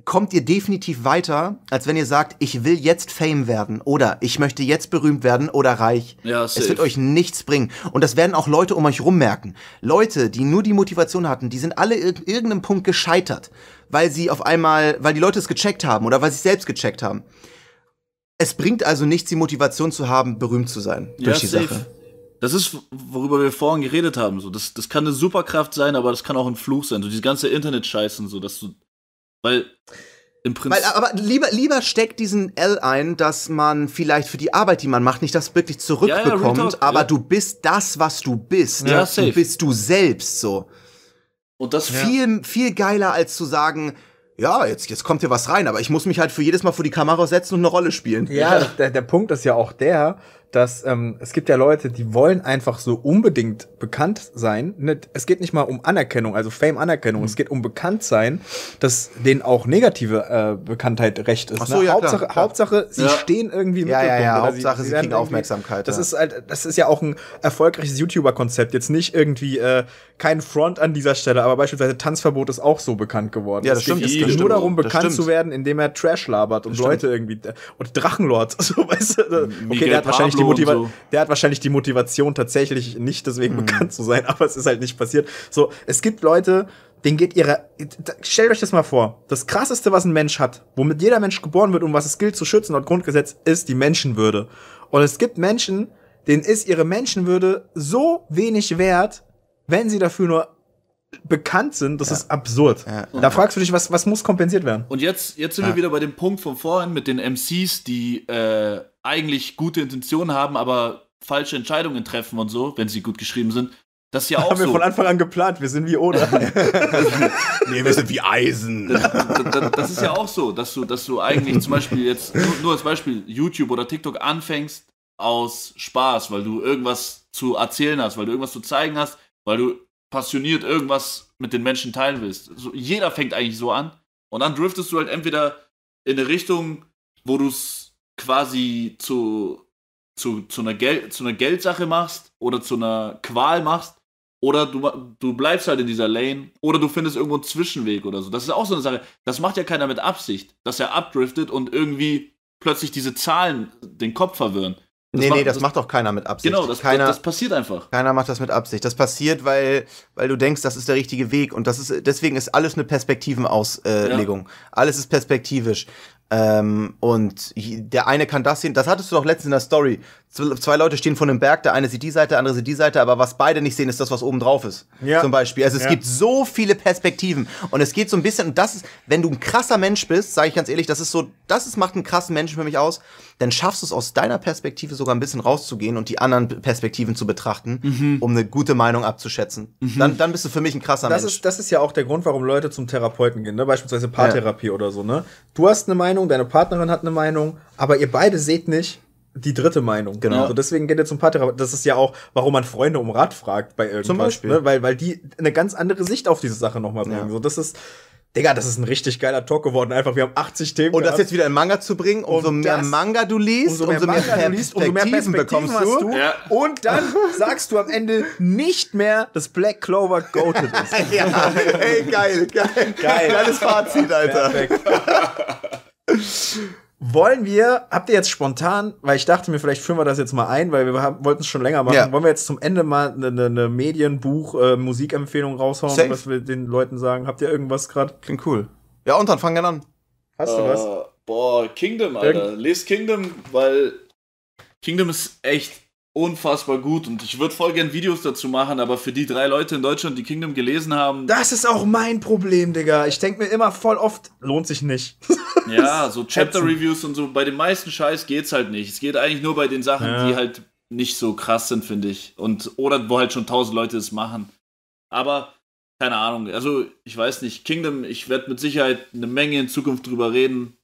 kommt ihr definitiv weiter, als wenn ihr sagt, ich will jetzt Fame werden oder ich möchte jetzt berühmt werden oder reich. Ja, safe. Es wird euch nichts bringen. Und das werden auch Leute um euch rummerken. Leute, die nur die Motivation hatten, die sind alle in irgendeinem Punkt gescheitert, weil sie auf einmal, weil die Leute es gecheckt haben oder weil sie es selbst gecheckt haben. Es bringt also nichts, die Motivation zu haben, berühmt zu sein ja, durch die safe. Sache. Das ist, worüber wir vorhin geredet haben. So. Das, das kann eine Superkraft sein, aber das kann auch ein Fluch sein. So diese ganze Internet-Scheißen, so dass du. Weil im Prinzip. Weil, aber lieber, lieber steckt diesen L ein, dass man vielleicht für die Arbeit, die man macht, nicht das wirklich zurückbekommt, ja, ja, aber ja. du bist das, was du bist. Ja, safe. Du bist du selbst so. Und das viel, viel geiler, als zu sagen, ja, jetzt, jetzt kommt hier was rein, aber ich muss mich halt für jedes Mal vor die Kamera setzen und eine Rolle spielen. Ja, der, der Punkt ist ja auch der, dass ähm, es gibt ja Leute, die wollen einfach so unbedingt bekannt sein. Ne? Es geht nicht mal um Anerkennung, also Fame-Anerkennung. Mhm. Es geht um Bekanntsein, dass denen auch negative äh, Bekanntheit recht ist. Ach ne? so, ne? ja, Hauptsache, klar, Hauptsache, sie ja. stehen irgendwie im ja, Mittelpunkt. Ja, ja, oder Hauptsache, sie, sie kriegen Aufmerksamkeit. Das ja. ist halt, das ist ja auch ein erfolgreiches YouTuber-Konzept. Jetzt nicht irgendwie äh, kein Front an dieser Stelle, aber beispielsweise Tanzverbot ist auch so bekannt geworden. Ja, das, das stimmt. es geht nur darum, bekannt zu werden, indem er Trash labert und Leute irgendwie äh, und Drachenlord. <laughs> So, weißt du, okay, Miguel der hat wahrscheinlich die die Motivation. So. Der hat wahrscheinlich die Motivation tatsächlich nicht deswegen mhm. bekannt zu sein, <laughs> aber es ist halt nicht passiert. So, es gibt Leute, denen geht ihre. Stellt euch das mal vor. Das krasseste, was ein Mensch hat, womit jeder Mensch geboren wird und was es gilt zu schützen laut Grundgesetz, ist die Menschenwürde. Und es gibt Menschen, denen ist ihre Menschenwürde so wenig wert, wenn sie dafür nur bekannt sind, das ja. ist absurd. Ja. Da fragst du dich, was, was muss kompensiert werden? Und jetzt, jetzt sind ja. wir wieder bei dem Punkt von vorhin mit den MCs, die äh, eigentlich gute Intentionen haben, aber falsche Entscheidungen treffen und so, wenn sie gut geschrieben sind. Das ist ja <laughs> auch haben so. wir von Anfang an geplant, wir sind wie Oda. <laughs> nee, wir sind wie Eisen. Das, das, ist ja auch so, dass du, dass du eigentlich zum Beispiel jetzt, nur, nur als Beispiel, YouTube oder TikTok anfängst aus Spaß, weil du irgendwas zu erzählen hast, weil du irgendwas zu zeigen hast, weil du passioniert irgendwas mit den Menschen teilen willst. Also jeder fängt eigentlich so an. Und dann driftest du halt entweder in eine Richtung, wo du es quasi zu, zu, zu, einer Geld, zu einer Geldsache machst oder zu einer Qual machst oder du, du bleibst halt in dieser Lane oder du findest irgendwo einen Zwischenweg oder so. Das ist auch so eine Sache. Das macht ja keiner mit Absicht, dass er abdriftet und irgendwie plötzlich diese Zahlen den Kopf verwirren. Das nee, macht, nee, das, das, macht auch keiner mit Absicht. Genau, das, keiner, das passiert einfach. Keiner macht das mit Absicht. Das passiert, weil, weil du denkst, das ist der richtige Weg. Und das ist, deswegen ist alles eine Perspektivenauslegung. Äh, ja. Alles ist perspektivisch. Ähm, und der eine kann das sehen. Das hattest du doch letztens in der Story zwei Leute stehen vor einem Berg, der eine sieht die Seite, der andere sieht die Seite, aber was beide nicht sehen, ist das, was oben drauf ist. Ja. Zum Beispiel. Also es ja. gibt so viele Perspektiven und es geht so ein bisschen, und das ist, wenn du ein krasser Mensch bist, sage ich ganz ehrlich, das ist so, das ist, macht einen krassen Menschen für mich aus, dann schaffst du es aus deiner Perspektive sogar ein bisschen rauszugehen und die anderen Perspektiven zu betrachten, mhm. um eine gute Meinung abzuschätzen. Mhm. Dann, dann bist du für mich ein krasser das Mensch. Ist, das ist ja auch der Grund, warum Leute zum Therapeuten gehen, ne? beispielsweise Paartherapie ja. oder so. Ne? Du hast eine Meinung, deine Partnerin hat eine Meinung, aber ihr beide seht nicht, die dritte Meinung. Genau. Also deswegen geht er zum Pater. Das ist ja auch, warum man Freunde um Rat fragt bei irgendwas. Zum ne? Beispiel. Ne? Weil, weil die eine ganz andere Sicht auf diese Sache nochmal bringen. Ja. So, das ist, Digga, das ist ein richtig geiler Talk geworden. Einfach, wir haben 80 Themen. Und gehabt. das jetzt wieder in Manga zu bringen, umso und mehr das, Manga du liest, umso mehr, umso mehr Manga du liest, umso mehr Perspektiven bekommst du. du. Ja. Und dann <laughs> sagst du am Ende nicht mehr, dass Black Clover goated ist. <laughs> ja, ey, geil, geil. Geil. Geiles Fazit, Alter. Perfekt. <laughs> wollen wir, habt ihr jetzt spontan, weil ich dachte mir, vielleicht führen wir das jetzt mal ein, weil wir wollten es schon länger machen, ja. wollen wir jetzt zum Ende mal eine, ne, ne Medienbuch, äh, Musikempfehlung raushauen, Safe. was wir den Leuten sagen. Habt ihr irgendwas gerade? Klingt cool. Ja, und dann fangen wir an. Hast du uh, was? Äh, boah, Kingdom, Alter. Irgend Lest Kingdom, weil Kingdom ist echt unfassbar gut und ich würde voll gern Videos dazu machen, aber für die drei Leute in Deutschland, die Kingdom gelesen haben. Das ist auch mein Problem, Digga. Ich denke mir immer voll oft, lohnt sich nicht. <laughs> Ja, <laughs> so Chapter-Reviews und so, bei den meisten Scheiß geht's halt nicht. Es geht eigentlich nur bei den Sachen, ja. die halt nicht so krass sind, finde ich. Und, oder wo halt schon tausend Leute es machen. Aber, keine Ahnung, also ich weiß nicht, Kingdom, ich werde mit Sicherheit eine Menge in Zukunft drüber reden.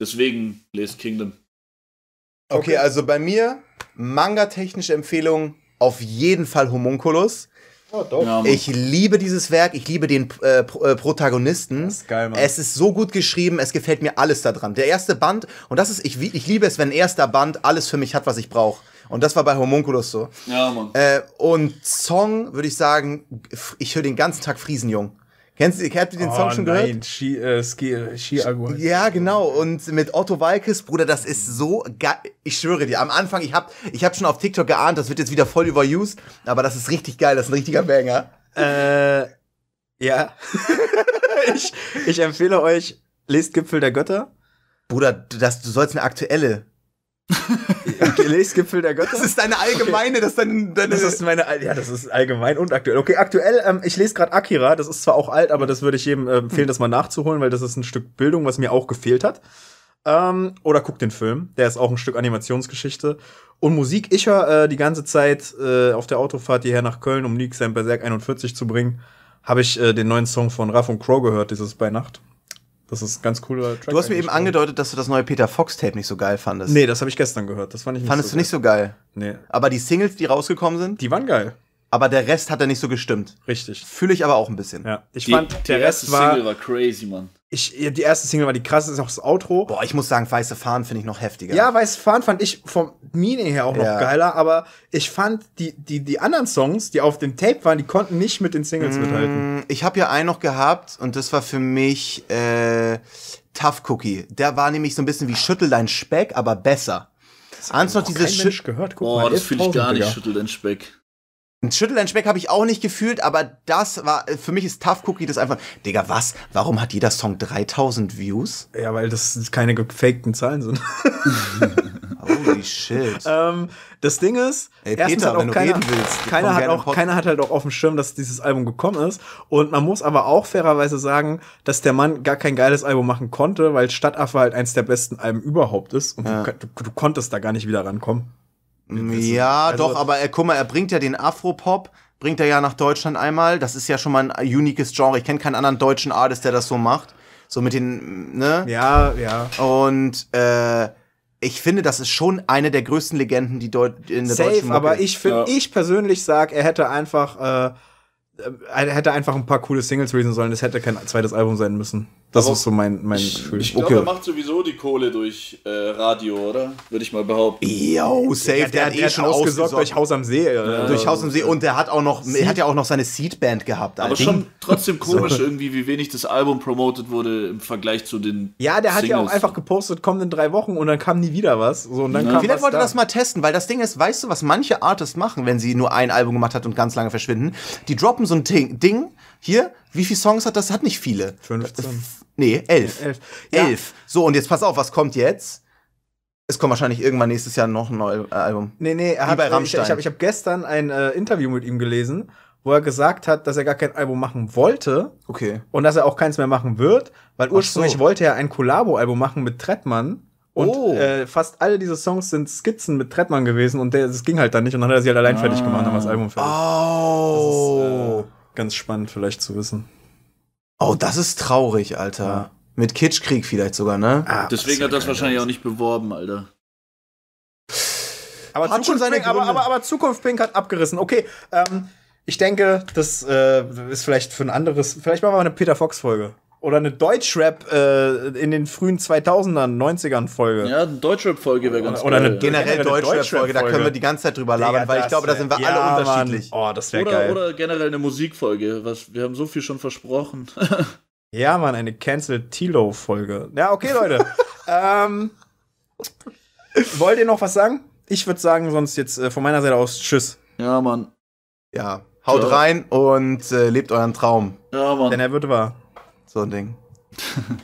Deswegen lest Kingdom. Okay, okay, also bei mir, manga-technische Empfehlung, auf jeden Fall Homunculus doch. Ja, ich liebe dieses Werk, ich liebe den äh, äh, Protagonisten. Das ist geil, Mann. Es ist so gut geschrieben, es gefällt mir alles daran. Der erste Band, und das ist, ich, ich liebe es, wenn erster Band alles für mich hat, was ich brauche. Und das war bei Homunculus so. Ja, Mann. Äh, und Song, würde ich sagen, ich höre den ganzen Tag Friesenjung. Kennst du, habt ihr den oh, Song schon nein. gehört? Äh, Ski, äh, Ski, Ja, genau. Und mit Otto Walkes, Bruder, das ist so geil. Ich schwöre dir, am Anfang, ich hab, ich hab schon auf TikTok geahnt, das wird jetzt wieder voll überused, aber das ist richtig geil, das ist ein richtiger Banger. Äh, ja. <laughs> ich, ich empfehle euch, lest Gipfel der Götter. Bruder, das, du sollst eine aktuelle <laughs> <laughs> Gesprächsgipfel der Götter. Das ist deine allgemeine, okay. das ist deine, deine Das ist meine, ja, das ist allgemein und aktuell. Okay, aktuell, ähm, ich lese gerade Akira, das ist zwar auch alt, aber das würde ich jedem äh, empfehlen, hm. das mal nachzuholen, weil das ist ein Stück Bildung, was mir auch gefehlt hat. Ähm, oder guck den Film, der ist auch ein Stück Animationsgeschichte. Und Musik, ich höre äh, die ganze Zeit äh, auf der Autofahrt hierher nach Köln, um Leak Berserk 41 zu bringen, habe ich äh, den neuen Song von Raff und Crow gehört, dieses Bei Nacht. Das ist ein ganz cooler Track. Du hast mir eben angedeutet, dass du das neue Peter Fox-Tape nicht so geil fandest. Nee, das habe ich gestern gehört. Das fand ich nicht Fandest so du nicht so geil? Nee. Aber die Singles, die rausgekommen sind? Die waren geil. Aber der Rest hat er nicht so gestimmt. Richtig. Fühle ich aber auch ein bisschen. Ja. Ich die, fand, der, der Rest war, Single war crazy, Mann ich, die erste Single war die krasseste, ist auch das Outro. Boah, ich muss sagen, Weiße Fahnen finde ich noch heftiger. Ja, Weiße Fahnen fand ich vom Mine her auch noch ja. geiler, aber ich fand die, die, die anderen Songs, die auf dem Tape waren, die konnten nicht mit den Singles mm, mithalten. Ich habe ja einen noch gehabt und das war für mich äh, Tough Cookie. Der war nämlich so ein bisschen wie Schüttel dein Speck, aber besser. Eins noch dieses Schüttel gehört. Guck oh, mal, das fühle ich gar nicht, Schüttel dein Speck. Ein Schüttel and Speck habe ich auch nicht gefühlt, aber das war, für mich ist Tough Cookie das einfach, Digga, was? Warum hat jeder Song 3000 Views? Ja, weil das keine gefakten Zahlen sind. <laughs> Holy shit. Ähm, das Ding ist, Ey, Peter, hat auch wenn keiner, du reden willst, keiner hat auch, keiner hat halt auch auf dem Schirm, dass dieses Album gekommen ist. Und man muss aber auch fairerweise sagen, dass der Mann gar kein geiles Album machen konnte, weil Stadtaffe halt eins der besten Alben überhaupt ist. Und ja. du, du, du konntest da gar nicht wieder rankommen. Ja, also, doch, aber er, guck mal, er bringt ja den Afropop, bringt er ja nach Deutschland einmal. Das ist ja schon mal ein uniques Genre. Ich kenne keinen anderen deutschen Artist, der das so macht. So mit den, ne? Ja, ja. Und äh, ich finde, das ist schon eine der größten Legenden, die Deut in der Safe, deutschen Mucke. aber ich finde, ja. ich persönlich sag, er hätte einfach, äh, er hätte einfach ein paar coole Singles releasen sollen. Es hätte kein zweites Album sein müssen. Das Aber ist so mein. mein ich okay. glaube, er macht sowieso die Kohle durch äh, Radio, oder? Würde ich mal behaupten. Yo, safe. Der, der, eh der hat eh schon ausgesorgt, ausgesorgt durch Haus am See. Äh, ja. Durch Haus am See. Und der hat, auch noch, er hat ja auch noch seine Seedband gehabt. Aber Ding. schon <laughs> trotzdem komisch irgendwie, wie wenig das Album promotet wurde im Vergleich zu den. Ja, der hat Singles. ja auch einfach gepostet, kommen in drei Wochen und dann kam nie wieder was. So, und dann ja. kam Vielleicht wollte da. das mal testen, weil das Ding ist, weißt du, was manche Artists machen, wenn sie nur ein Album gemacht hat und ganz lange verschwinden? Die droppen so ein Ding hier, wie viele Songs hat das? Hat nicht viele. 15. Nee, elf. Elf. Ja. elf. So, und jetzt pass auf, was kommt jetzt? Es kommt wahrscheinlich irgendwann nächstes Jahr noch ein neues Album. Nee, nee, er hat, bei Rammstein. ich, ich habe ich hab gestern ein äh, Interview mit ihm gelesen, wo er gesagt hat, dass er gar kein Album machen wollte. Okay. Und dass er auch keins mehr machen wird, weil ursprünglich so. wollte er ein Collabo-Album machen mit Trettmann. Und oh. äh, fast alle diese Songs sind Skizzen mit Trettmann gewesen und der, das ging halt dann nicht und dann hat er sie halt allein ah. fertig gemacht und haben das Album fertig. Oh. Das ist, äh, ganz spannend vielleicht zu wissen. Oh, das ist traurig, Alter. Ja. Mit Kitschkrieg vielleicht sogar, ne? Ah, Deswegen das hat das wahrscheinlich auch nicht beworben, Alter. Aber, hat Zukunft schon seine Pink, aber, aber, aber Zukunft Pink hat abgerissen. Okay, ähm, ich denke, das äh, ist vielleicht für ein anderes. Vielleicht machen wir mal eine Peter Fox-Folge oder eine Deutschrap äh, in den frühen 2000ern, 90ern Folge. Ja, eine Deutschrap-Folge wäre ganz Oder, oder eine generell Deutschrap-Folge, da können wir die ganze Zeit drüber labern, Digga, weil ich glaube, da sind wir ja, alle unterschiedlich. Mann. Oh, das wäre geil. Oder generell eine Musikfolge, was wir haben so viel schon versprochen. <laughs> ja, Mann, eine Cancel Tilo-Folge. Ja, okay, Leute. <laughs> ähm, wollt ihr noch was sagen? Ich würde sagen, sonst jetzt äh, von meiner Seite aus Tschüss. Ja, Mann. Ja, haut Ciao. rein und äh, lebt euren Traum. Ja, Mann. Denn er wird wahr. So ein Ding. <laughs>